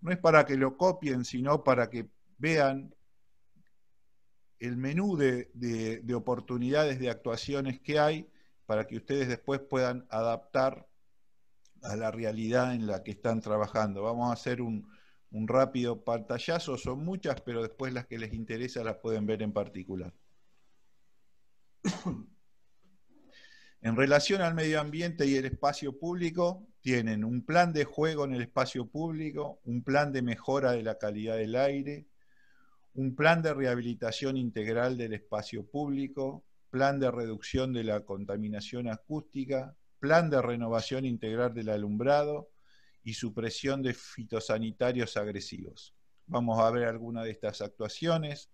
No es para que lo copien, sino para que vean el menú de, oportunidades de actuaciones que hay para que ustedes después puedan adaptar a la realidad en la que están trabajando. Vamos a hacer un, rápido pantallazo, son muchas, pero después las que les interesa las pueden ver en particular. En relación al medio ambiente y el espacio público, tienen un plan de juego en el espacio público, un plan de mejora de la calidad del aire, un plan de rehabilitación integral del espacio público, plan de reducción de la contaminación acústica, plan de renovación integral del alumbrado y supresión de fitosanitarios agresivos. Vamos a ver alguna de estas actuaciones,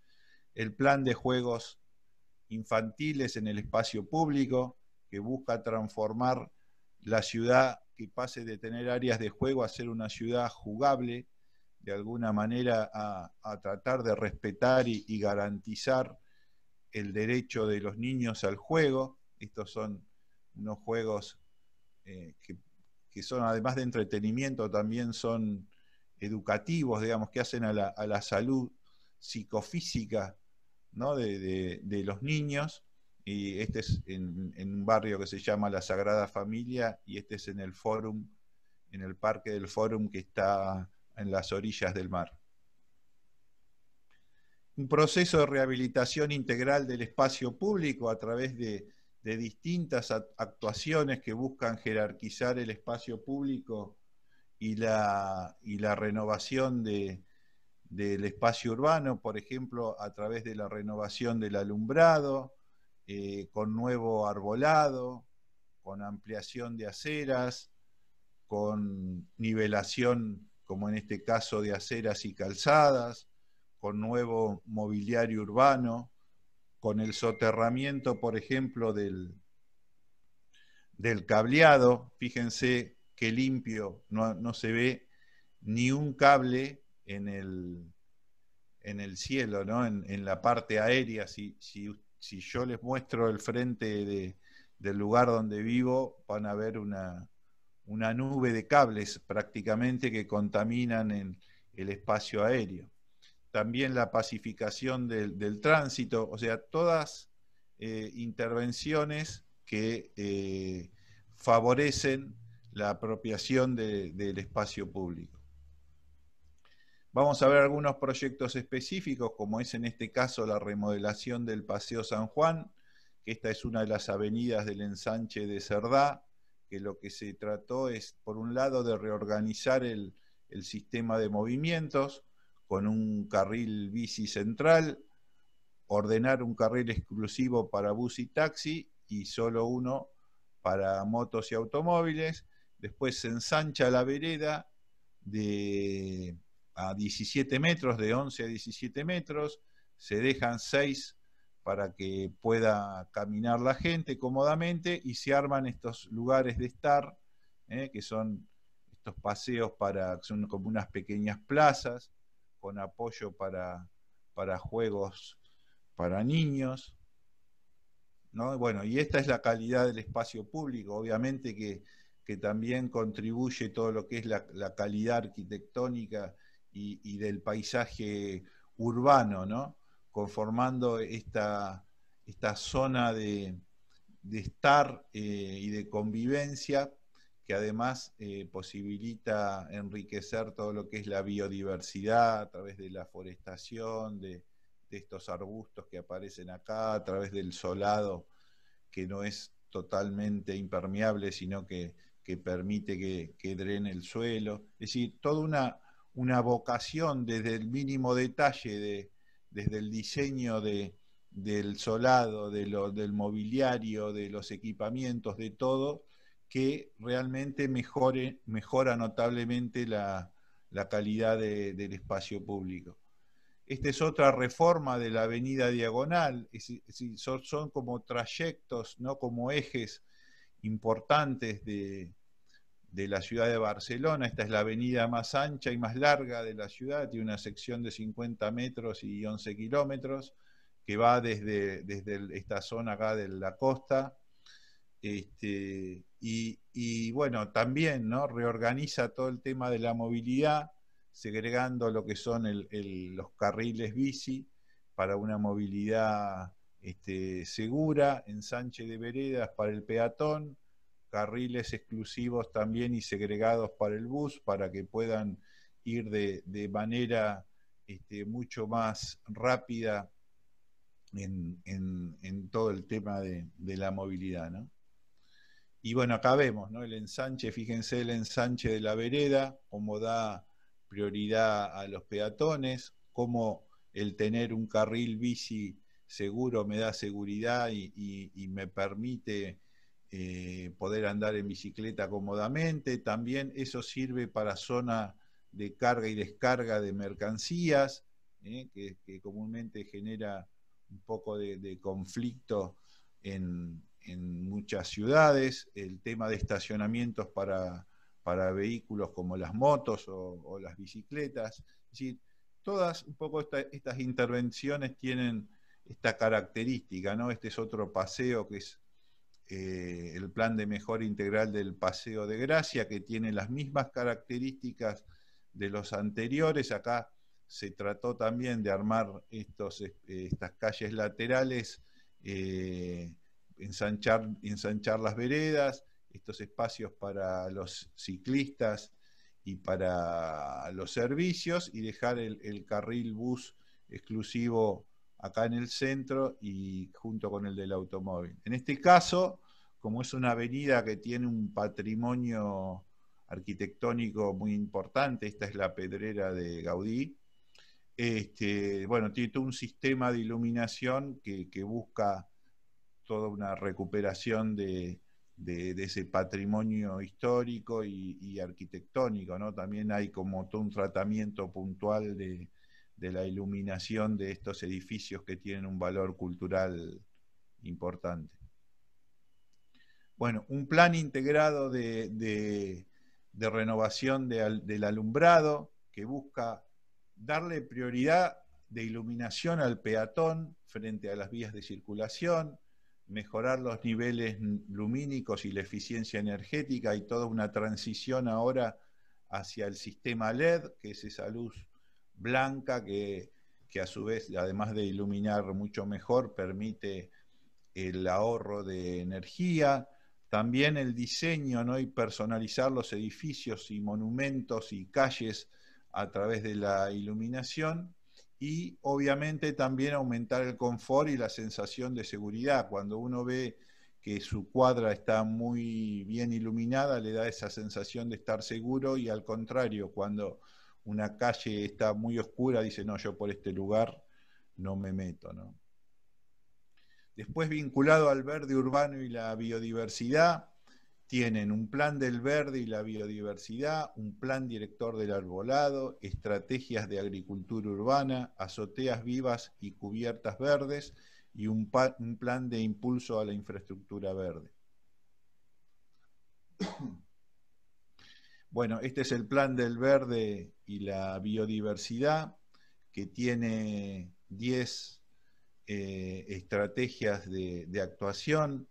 el plan de juegos infantiles en el espacio público, que busca transformar la ciudad que pase de tener áreas de juego a ser una ciudad jugable, de alguna manera a, tratar de respetar y, garantizar el derecho de los niños al juego. Estos son unos juegos eh, que, son, además de entretenimiento, también son educativos, digamos, que hacen a la, salud psicofísica ¿no? de, de, los niños. Y este es en, un barrio que se llama La Sagrada Familia y este es en el Fórum, en el Parque del Fórum que está en las orillas del mar. Un proceso de rehabilitación integral del espacio público a través de, distintas actuaciones que buscan jerarquizar el espacio público y la, la renovación del espacio urbano, por ejemplo, a través de la renovación del alumbrado, eh, con nuevo arbolado, con ampliación de aceras, con nivelación como en este caso de aceras y calzadas, con nuevo mobiliario urbano, con el soterramiento, por ejemplo, del, del cableado. Fíjense qué limpio, no, se ve ni un cable en el, en el cielo, ¿no? en, la parte aérea. Si, si, yo les muestro el frente del lugar donde vivo, van a ver una, una nube de cables prácticamente que contaminan el, espacio aéreo. También la pacificación del, tránsito, o sea, todas eh, intervenciones que eh, favorecen la apropiación del espacio público. Vamos a ver algunos proyectos específicos, como es en este caso la remodelación del Paseo San Juan, que esta es una de las avenidas del ensanche de Cerdá, que lo que se trató es, por un lado, de reorganizar el, sistema de movimientos con un carril bici central, ordenar un carril exclusivo para bus y taxi y solo uno para motos y automóviles. Después se ensancha la vereda de, a 17 metros, de 11 a 17 metros, se dejan seis para que pueda caminar la gente cómodamente y se arman estos lugares de estar, ¿eh? que son estos paseos para, son como unas pequeñas plazas con apoyo para, juegos para niños. ¿no? Bueno, y esta es la calidad del espacio público, obviamente que, también contribuye todo lo que es la, calidad arquitectónica y, y del paisaje urbano, ¿no? conformando esta, esta zona de, estar eh, y de convivencia que además eh, posibilita enriquecer todo lo que es la biodiversidad a través de la forestación, de, estos arbustos que aparecen acá, a través del solado que no es totalmente impermeable, sino que, permite que, que, drene el suelo. Es decir, toda una, una vocación desde el mínimo detalle de, desde el diseño del solado, del mobiliario, de los equipamientos, de todo, que realmente mejore, mejora notablemente la, calidad del espacio público. Esta es otra reforma de la avenida diagonal, son, como trayectos, no como ejes importantes de, de la ciudad de Barcelona. Esta es la avenida más ancha y más larga de la ciudad, tiene una sección de 50 metros y 11 kilómetros que va desde, desde esta zona acá de la costa. Este, y, bueno, también ¿no? reorganiza todo el tema de la movilidad, segregando lo que son los carriles bici para una movilidad este, segura, ensanche de veredas para el peatón, carriles exclusivos también y segregados para el bus para que puedan ir de, manera este, mucho más rápida en, todo el tema de, la movilidad. Y bueno, acá vemos el ensanche, fíjense el ensanche de la vereda, cómo da prioridad a los peatones, cómo el tener un carril bici seguro me da seguridad y, y me permite eh, poder andar en bicicleta cómodamente. También eso sirve para zona de carga y descarga de mercancías, eh, que, comúnmente genera un poco de, conflicto en, muchas ciudades. El tema de estacionamientos para, vehículos como las motos o, las bicicletas. Es decir, todas un poco estas intervenciones tienen esta característica, ¿no? Este es otro paseo que es eh, el plan de mejora integral del Paseo de Gracia, que tiene las mismas características de los anteriores. Acá se trató también de armar estos, eh, estas calles laterales, eh, ensanchar, ensanchar las veredas, estos espacios para los ciclistas y para los servicios y dejar el, el, carril bus exclusivo acá en el centro y junto con el del automóvil. En este caso, como es una avenida que tiene un patrimonio arquitectónico muy importante, esta es la pedrera de Gaudí, este, bueno, tiene todo un sistema de iluminación que, busca toda una recuperación de, ese patrimonio histórico y, arquitectónico, ¿no? También hay como todo un tratamiento puntual de la iluminación de estos edificios que tienen un valor cultural importante. Bueno, un plan integrado de, renovación del alumbrado que busca darle prioridad de iluminación al peatón frente a las vías de circulación, mejorar los niveles lumínicos y la eficiencia energética y toda una transición ahora hacia el sistema LED, que es esa luz blanca que a su vez, además de iluminar mucho mejor, permite el ahorro de energía, también el diseño ¿no? y personalizar los edificios y monumentos y calles a través de la iluminación y obviamente también aumentar el confort y la sensación de seguridad. Cuando uno ve que su cuadra está muy bien iluminada, le da esa sensación de estar seguro y al contrario, cuando una calle está muy oscura, dice, no, yo por este lugar no me meto. ¿no? Después vinculado al verde urbano y la biodiversidad, tienen un plan del verde y la biodiversidad, un plan director del arbolado, estrategias de agricultura urbana, azoteas vivas y cubiertas verdes y un, plan de impulso a la infraestructura verde. Bueno, este es el plan del verde y la biodiversidad que tiene 10 eh, estrategias de, actuación,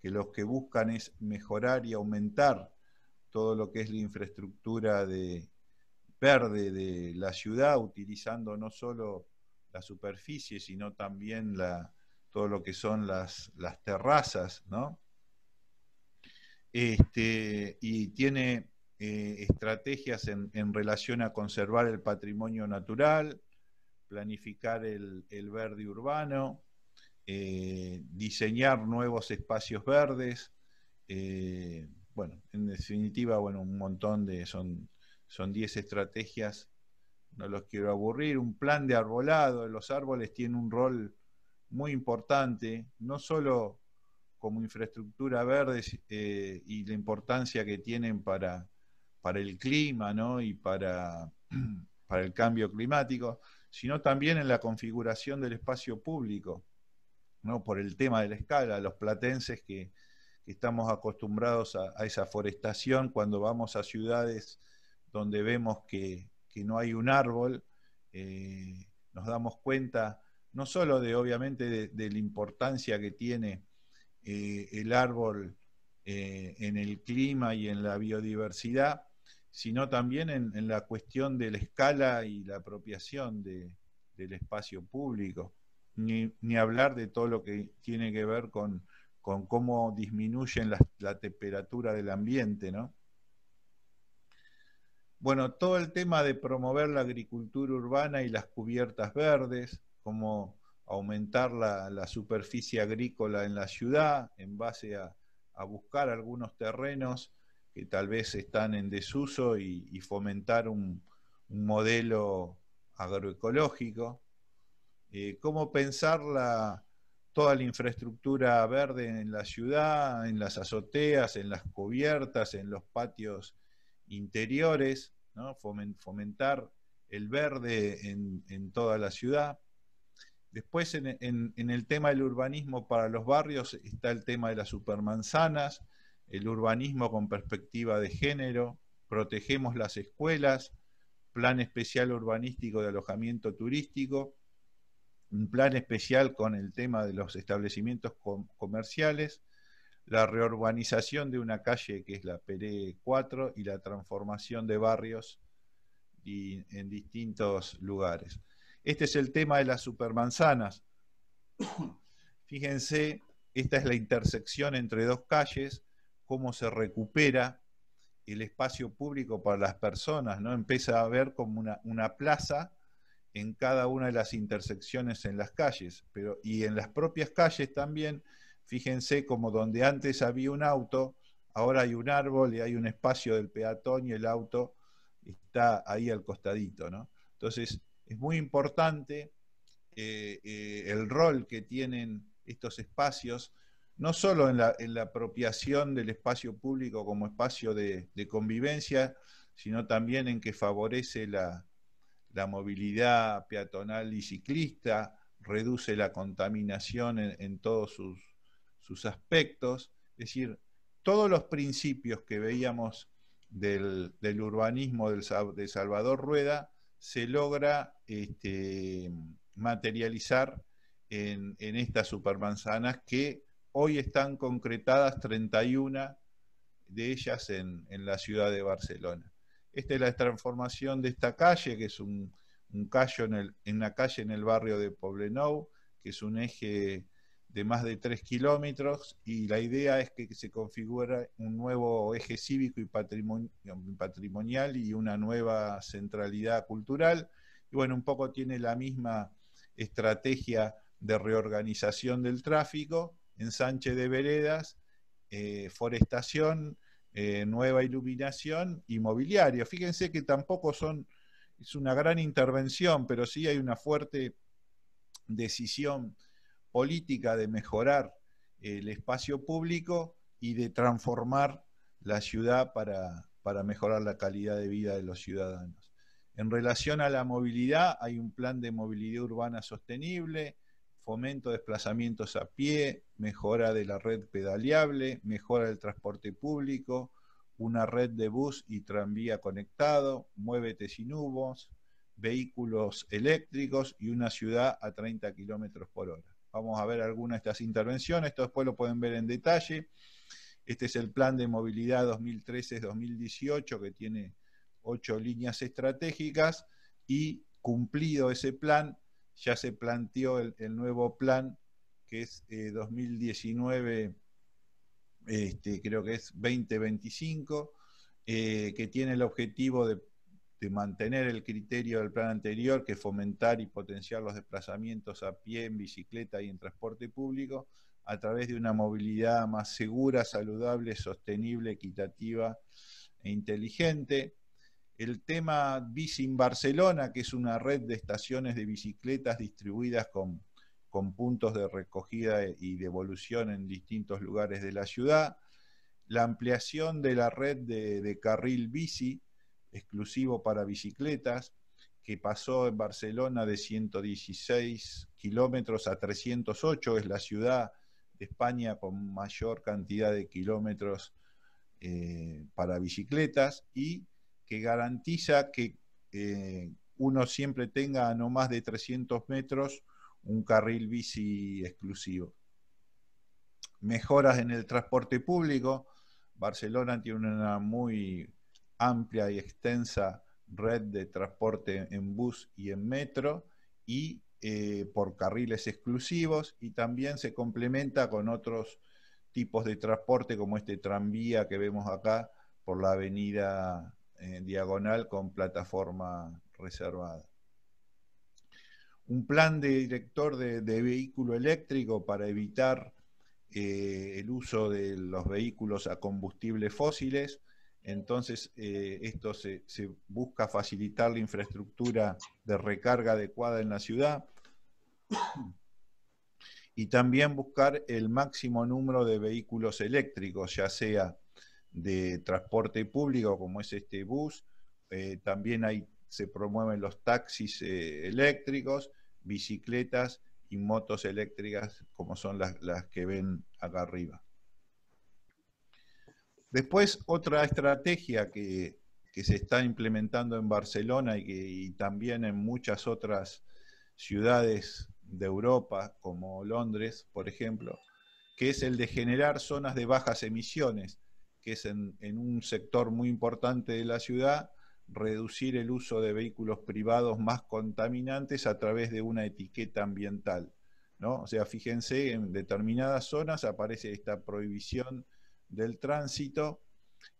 que los que buscan es mejorar y aumentar todo lo que es la infraestructura de, verde de la ciudad, utilizando no solo la superficie, sino también la, todo lo que son las, terrazas, Este, y tiene eh, estrategias en, relación a conservar el patrimonio natural, planificar el, verde urbano, eh, diseñar nuevos espacios verdes, eh, bueno, en definitiva, bueno, un montón de, son, son 10 estrategias, no los quiero aburrir, un plan de arbolado, los árboles tienen un rol muy importante, no solo como infraestructura verde eh, y la importancia que tienen para, para el clima ¿no? y para, para el cambio climático, sino también en la configuración del espacio público, ¿no? por el tema de la escala, los platenses que, estamos acostumbrados a, esa forestación, cuando vamos a ciudades donde vemos que, no hay un árbol, eh, nos damos cuenta no solo de obviamente de, la importancia que tiene eh, el árbol eh, en el clima y en la biodiversidad, sino también en, la cuestión de la escala y la apropiación del espacio público, ni, hablar de todo lo que tiene que ver con, cómo disminuyen la, temperatura del ambiente, ¿no? Bueno, todo el tema de promover la agricultura urbana y las cubiertas verdes, como aumentar la, la superficie agrícola en la ciudad en base a, a buscar algunos terrenos que tal vez están en desuso y, fomentar un, modelo agroecológico. Eh, ¿Cómo pensar toda la infraestructura verde en la ciudad, en las azoteas, en las cubiertas, en los patios interiores? Fomentar el verde en, toda la ciudad. Después en, el tema del urbanismo para los barrios está el tema de las supermanzanas, el urbanismo con perspectiva de género, protegemos las escuelas, plan especial urbanístico de alojamiento turístico, un plan especial con el tema de los establecimientos comerciales, la reurbanización de una calle que es la Peré 4 y la transformación de barrios en distintos lugares. Este es el tema de las supermanzanas. Fíjense, esta es la intersección entre dos calles cómo se recupera el espacio público para las personas, ¿no? Empieza a haber como una, plaza en cada una de las intersecciones en las calles, pero, y en las propias calles también, fíjense como donde antes había un auto, ahora hay un árbol y hay un espacio del peatón y el auto está ahí al costadito, Entonces, es muy importante eh, eh, el rol que tienen estos espacios no solo en la, apropiación del espacio público como espacio de, convivencia, sino también en que favorece la, movilidad peatonal y ciclista, reduce la contaminación en, todos sus, aspectos. Es decir, todos los principios que veíamos del, urbanismo de Salvador Rueda se logra este, materializar en, estas supermanzanas que Hoy están concretadas 31 de ellas en, la ciudad de Barcelona. Esta es la transformación de esta calle, que es un, en, una calle en el barrio de Poblenou, que es un eje de más de 3 kilómetros y la idea es que se configure un nuevo eje cívico y patrimonial y una nueva centralidad cultural. Y bueno, un poco tiene la misma estrategia de reorganización del tráfico Sánchez de veredas, eh, forestación, eh, nueva iluminación y mobiliario. Fíjense que tampoco son, es una gran intervención, pero sí hay una fuerte decisión política de mejorar eh, el espacio público y de transformar la ciudad para mejorar la calidad de vida de los ciudadanos. En relación a la movilidad, hay un plan de movilidad urbana sostenible, fomento de desplazamientos a pie, mejora de la red pedaleable, mejora del transporte público, una red de bus y tranvía conectado, muévete sin humos, vehículos eléctricos y una ciudad a 30 kilómetros por hora. Vamos a ver algunas de estas intervenciones, esto después lo pueden ver en detalle. Este es el plan de movilidad 2013-2018 que tiene ocho líneas estratégicas y cumplido ese plan ya se planteó el, nuevo plan que es 2019, eh, este, creo que es 2025, eh, que tiene el objetivo de, de, mantener el criterio del plan anterior, que es fomentar y potenciar los desplazamientos a pie, en bicicleta y en transporte público, a través de una movilidad más segura, saludable, sostenible, equitativa e inteligente el tema Bici en Barcelona, que es una red de estaciones de bicicletas distribuidas con, puntos de recogida y devolución en distintos lugares de la ciudad, la ampliación de la red de, carril bici exclusivo para bicicletas, que pasó en Barcelona de 116 kilómetros a 308, es la ciudad de España con mayor cantidad de kilómetros eh, para bicicletas, y que garantiza que eh, uno siempre tenga a no más de 300 metros un carril bici exclusivo. Mejoras en el transporte público. Barcelona tiene una muy amplia y extensa red de transporte en bus y en metro y eh, por carriles exclusivos y también se complementa con otros tipos de transporte como este tranvía que vemos acá por la avenida eh, diagonal con plataforma reservada. Un plan de director de, vehículo eléctrico para evitar eh, el uso de los vehículos a combustibles fósiles. Entonces, eh, esto se, busca facilitar la infraestructura de recarga adecuada en la ciudad y también buscar el máximo número de vehículos eléctricos, ya sea de transporte público, como es este bus. Eh, también hay, se promueven los taxis eh, eléctricos, bicicletas y motos eléctricas, como son las, que ven acá arriba. Después, otra estrategia que, se está implementando en Barcelona y, y también en muchas otras ciudades de Europa, como Londres, por ejemplo, que es el de generar zonas de bajas emisiones que es en, un sector muy importante de la ciudad, reducir el uso de vehículos privados más contaminantes a través de una etiqueta ambiental. O sea, fíjense, en determinadas zonas aparece esta prohibición del tránsito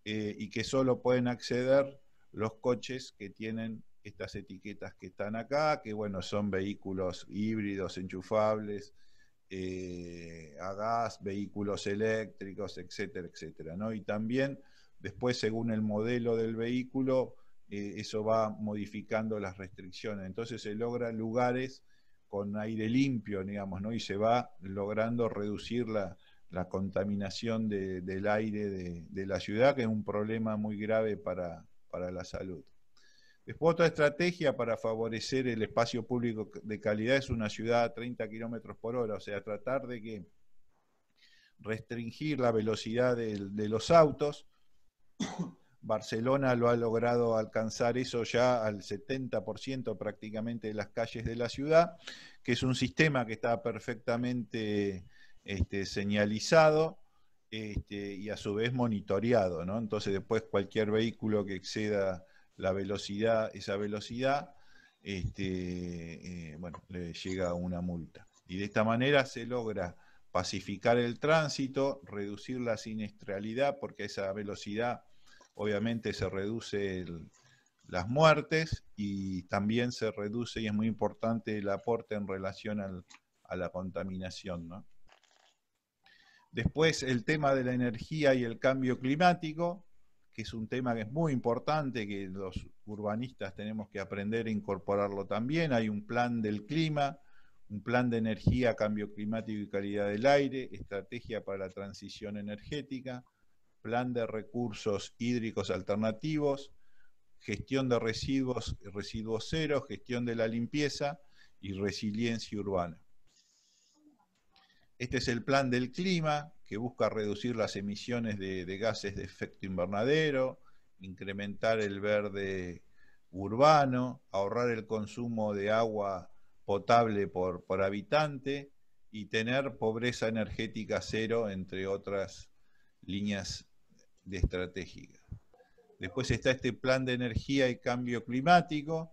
eh, y que solo pueden acceder los coches que tienen estas etiquetas que están acá, que bueno, son vehículos híbridos, enchufables, eh, a gas, vehículos eléctricos, etcétera, etcétera. ¿no? Y también después, según el modelo del vehículo, eh, eso va modificando las restricciones. Entonces se logra lugares con aire limpio, digamos, ¿no? y se va logrando reducir la, contaminación del aire de, la ciudad, que es un problema muy grave para la salud. Después otra estrategia para favorecer el espacio público de calidad es una ciudad a 30 kilómetros por hora, o sea, tratar de que restringir la velocidad de, los autos. Barcelona lo ha logrado alcanzar eso ya al 70% prácticamente de las calles de la ciudad, que es un sistema que está perfectamente este, señalizado este, y a su vez monitoreado, ¿no? Entonces después cualquier vehículo que exceda velocidad, esa velocidad, este, eh, le llega una multa. Y de esta manera se logra pacificar el tránsito, reducir la siniestralidad, porque a esa velocidad obviamente se reduce las muertes y también se reduce, y es muy importante el aporte en relación a la contaminación. Después el tema de la energía y el cambio climático, que es un tema que es muy importante, que los urbanistas tenemos que aprender a incorporarlo también. Hay un plan del clima, un plan de energía, cambio climático y calidad del aire, estrategia para la transición energética, plan de recursos hídricos alternativos, gestión de residuos, residuos cero, gestión de la limpieza y resiliencia urbana. Este es el plan del clima, que busca reducir las emisiones de, gases de efecto invernadero, incrementar el verde urbano, ahorrar el consumo de agua potable por, habitante y tener pobreza energética cero, entre otras líneas de estratégicas. Después está este plan de energía y cambio climático,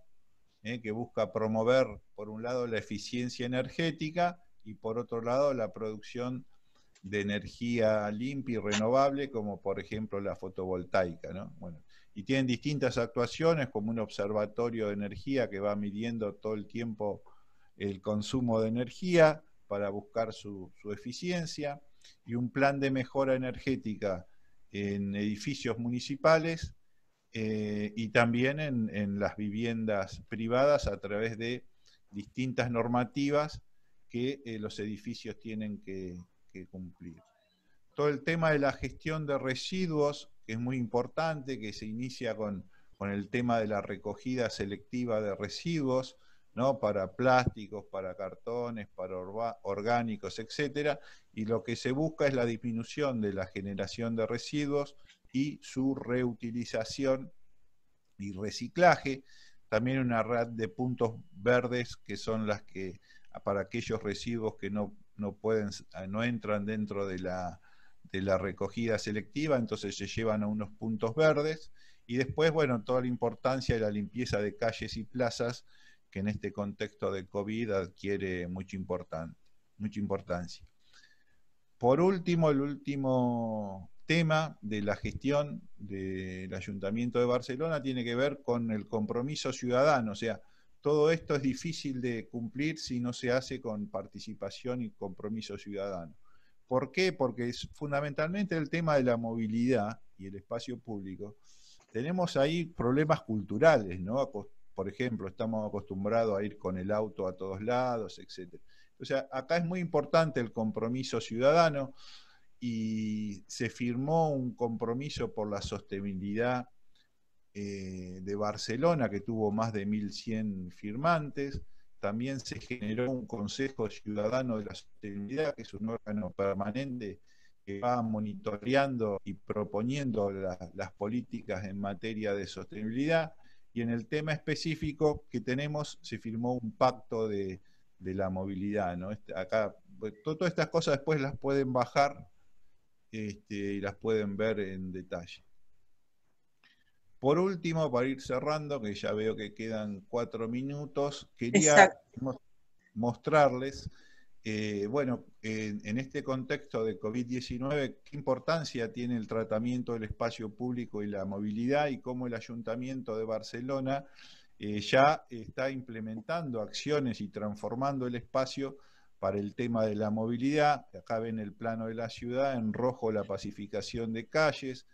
eh, que busca promover, por un lado, la eficiencia energética y por otro lado, la producción de energía limpia y renovable, como por ejemplo la fotovoltaica. Bueno, y tienen distintas actuaciones, como un observatorio de energía que va midiendo todo el tiempo el consumo de energía para buscar su, eficiencia, y un plan de mejora energética en edificios municipales eh, y también en, las viviendas privadas a través de distintas normativas que eh, los edificios tienen que, que cumplir. Todo el tema de la gestión de residuos, que es muy importante, que se inicia con, el tema de la recogida selectiva de residuos, ¿no? para plásticos, para cartones, para orgánicos, etcétera, y lo que se busca es la disminución de la generación de residuos y su reutilización y reciclaje, también una red de puntos verdes que son las que para aquellos residuos que no no pueden, ah, no entran dentro de la, de la recogida selectiva, entonces se llevan a unos puntos verdes. Y después, bueno, toda la importancia de la limpieza de calles y plazas, que en este contexto de COVID adquiere mucha, mucha importancia. Por último, el último tema de la gestión del Ayuntamiento de Barcelona tiene que ver con el compromiso ciudadano, o sea, todo esto es difícil de cumplir si no se hace con participación y compromiso ciudadano. ¿Por qué? Porque es fundamentalmente el tema de la movilidad y el espacio público. Tenemos ahí problemas culturales, ¿no? Por ejemplo, estamos acostumbrados a ir con el auto a todos lados, etc. O sea, acá es muy importante el compromiso ciudadano y se firmó un compromiso por la sostenibilidad eh, de Barcelona, que tuvo más de 1.100 firmantes. También se generó un Consejo Ciudadano de la Sostenibilidad, que es un órgano permanente que va monitoreando y proponiendo las políticas en materia de sostenibilidad. Y en el tema específico que tenemos, se firmó un pacto de, la movilidad. ¿no? Este, acá, pues, todas estas cosas después las pueden bajar este, y las pueden ver en detalle. Por último, para ir cerrando, que ya veo que quedan cuatro minutos, quería mostrarles, eh, bueno, en, este contexto de COVID-19, qué importancia tiene el tratamiento del espacio público y la movilidad y cómo el Ayuntamiento de Barcelona eh, ya está implementando acciones y transformando el espacio para el tema de la movilidad. Acá ven el plano de la ciudad, en rojo la pacificación de calles,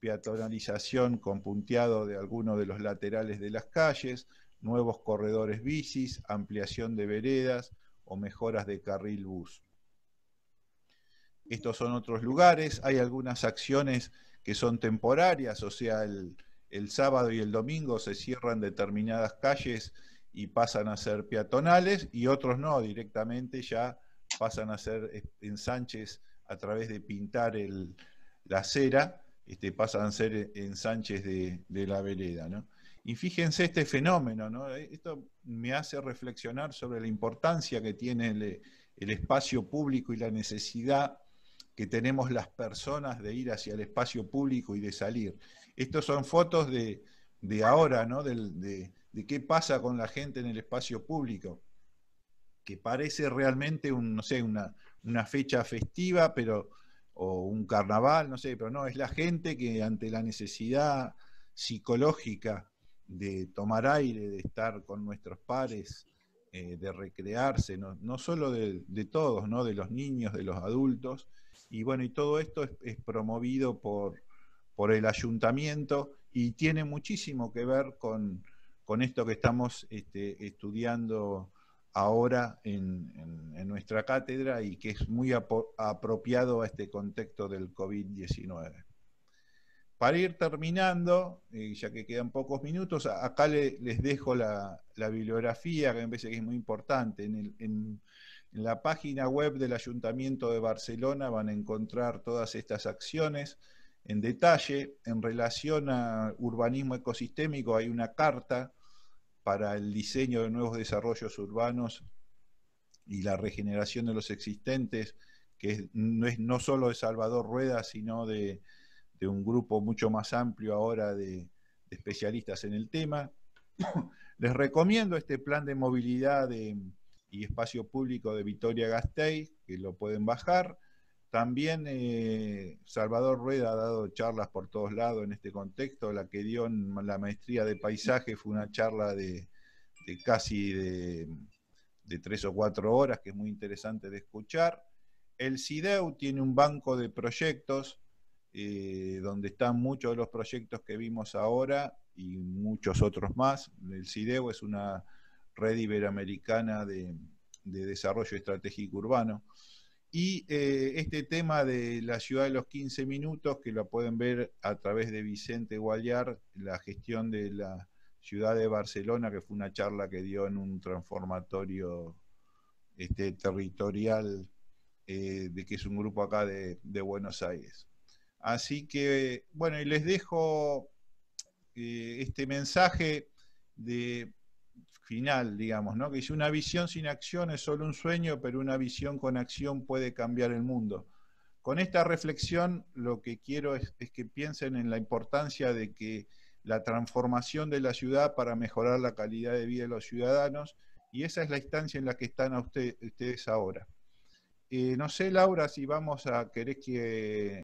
peatonalización con punteado de algunos de los laterales de las calles, nuevos corredores bicis, ampliación de veredas o mejoras de carril bus. Estos son otros lugares, hay algunas acciones que son temporarias, o sea, el, sábado y el domingo se cierran determinadas calles y pasan a ser peatonales y otros no, directamente ya pasan a ser ensanches a través de pintar la acera este, pasan a ser en Sánchez de la vereda. ¿no? Y fíjense este fenómeno, ¿no? Eh, esto me hace reflexionar sobre la importancia que tiene el, espacio público y la necesidad que tenemos las personas de ir hacia el espacio público y de salir. Estos son fotos de, de ahora, ¿no? De, de, de, qué pasa con la gente en el espacio público, que parece realmente un, no sé, una, una fecha festiva, pero o un carnaval, no sé, pero no, es la gente que ante la necesidad psicológica de tomar aire, de estar con nuestros pares, eh, de recrearse, no, solo de, todos, ¿no? de los niños, de los adultos, y bueno, y todo esto es, promovido por, por el ayuntamiento y tiene muchísimo que ver con, con esto que estamos este, estudiando ahora en, nuestra cátedra y que es muy apropiado a este contexto del COVID-19. Para ir terminando, eh, ya que quedan pocos minutos, acá les dejo la, bibliografía, que me parece que es muy importante. en, la página web del Ayuntamiento de Barcelona van a encontrar todas estas acciones en detalle. En relación a urbanismo ecosistémico hay una carta para el diseño de nuevos desarrollos urbanos y la regeneración de los existentes, que no es no solo de Salvador Rueda, sino de, un grupo mucho más amplio ahora de, especialistas en el tema. Les recomiendo este plan de movilidad eh, y espacio público de Vitoria Gasteiz, que lo pueden bajar. También eh, Salvador Rueda ha dado charlas por todos lados en este contexto. La que dio en la maestría de paisaje fue una charla de, casi de, tres o cuatro horas, que es muy interesante de escuchar. El CIDEU tiene un banco de proyectos eh, donde están muchos de los proyectos que vimos ahora y muchos otros más. El CIDEU es una red iberoamericana de desarrollo estratégico urbano. Y eh, este tema de la ciudad de los 15 minutos, que lo pueden ver a través de Vicente Gualiar, la gestión de la ciudad de Barcelona, que fue una charla que dio en un transformatorio este, territorial, eh, de que es un grupo acá de, Buenos Aires. Así que, bueno, y les dejo eh, este mensaje de final, digamos, ¿no? Que dice, una visión sin acción es solo un sueño, pero una visión con acción puede cambiar el mundo. Con esta reflexión lo que quiero es, que piensen en la importancia de que la transformación de la ciudad para mejorar la calidad de vida de los ciudadanos, y esa es la instancia en la que están a ustedes ahora. Eh, no sé, Laura, si vamos a querer que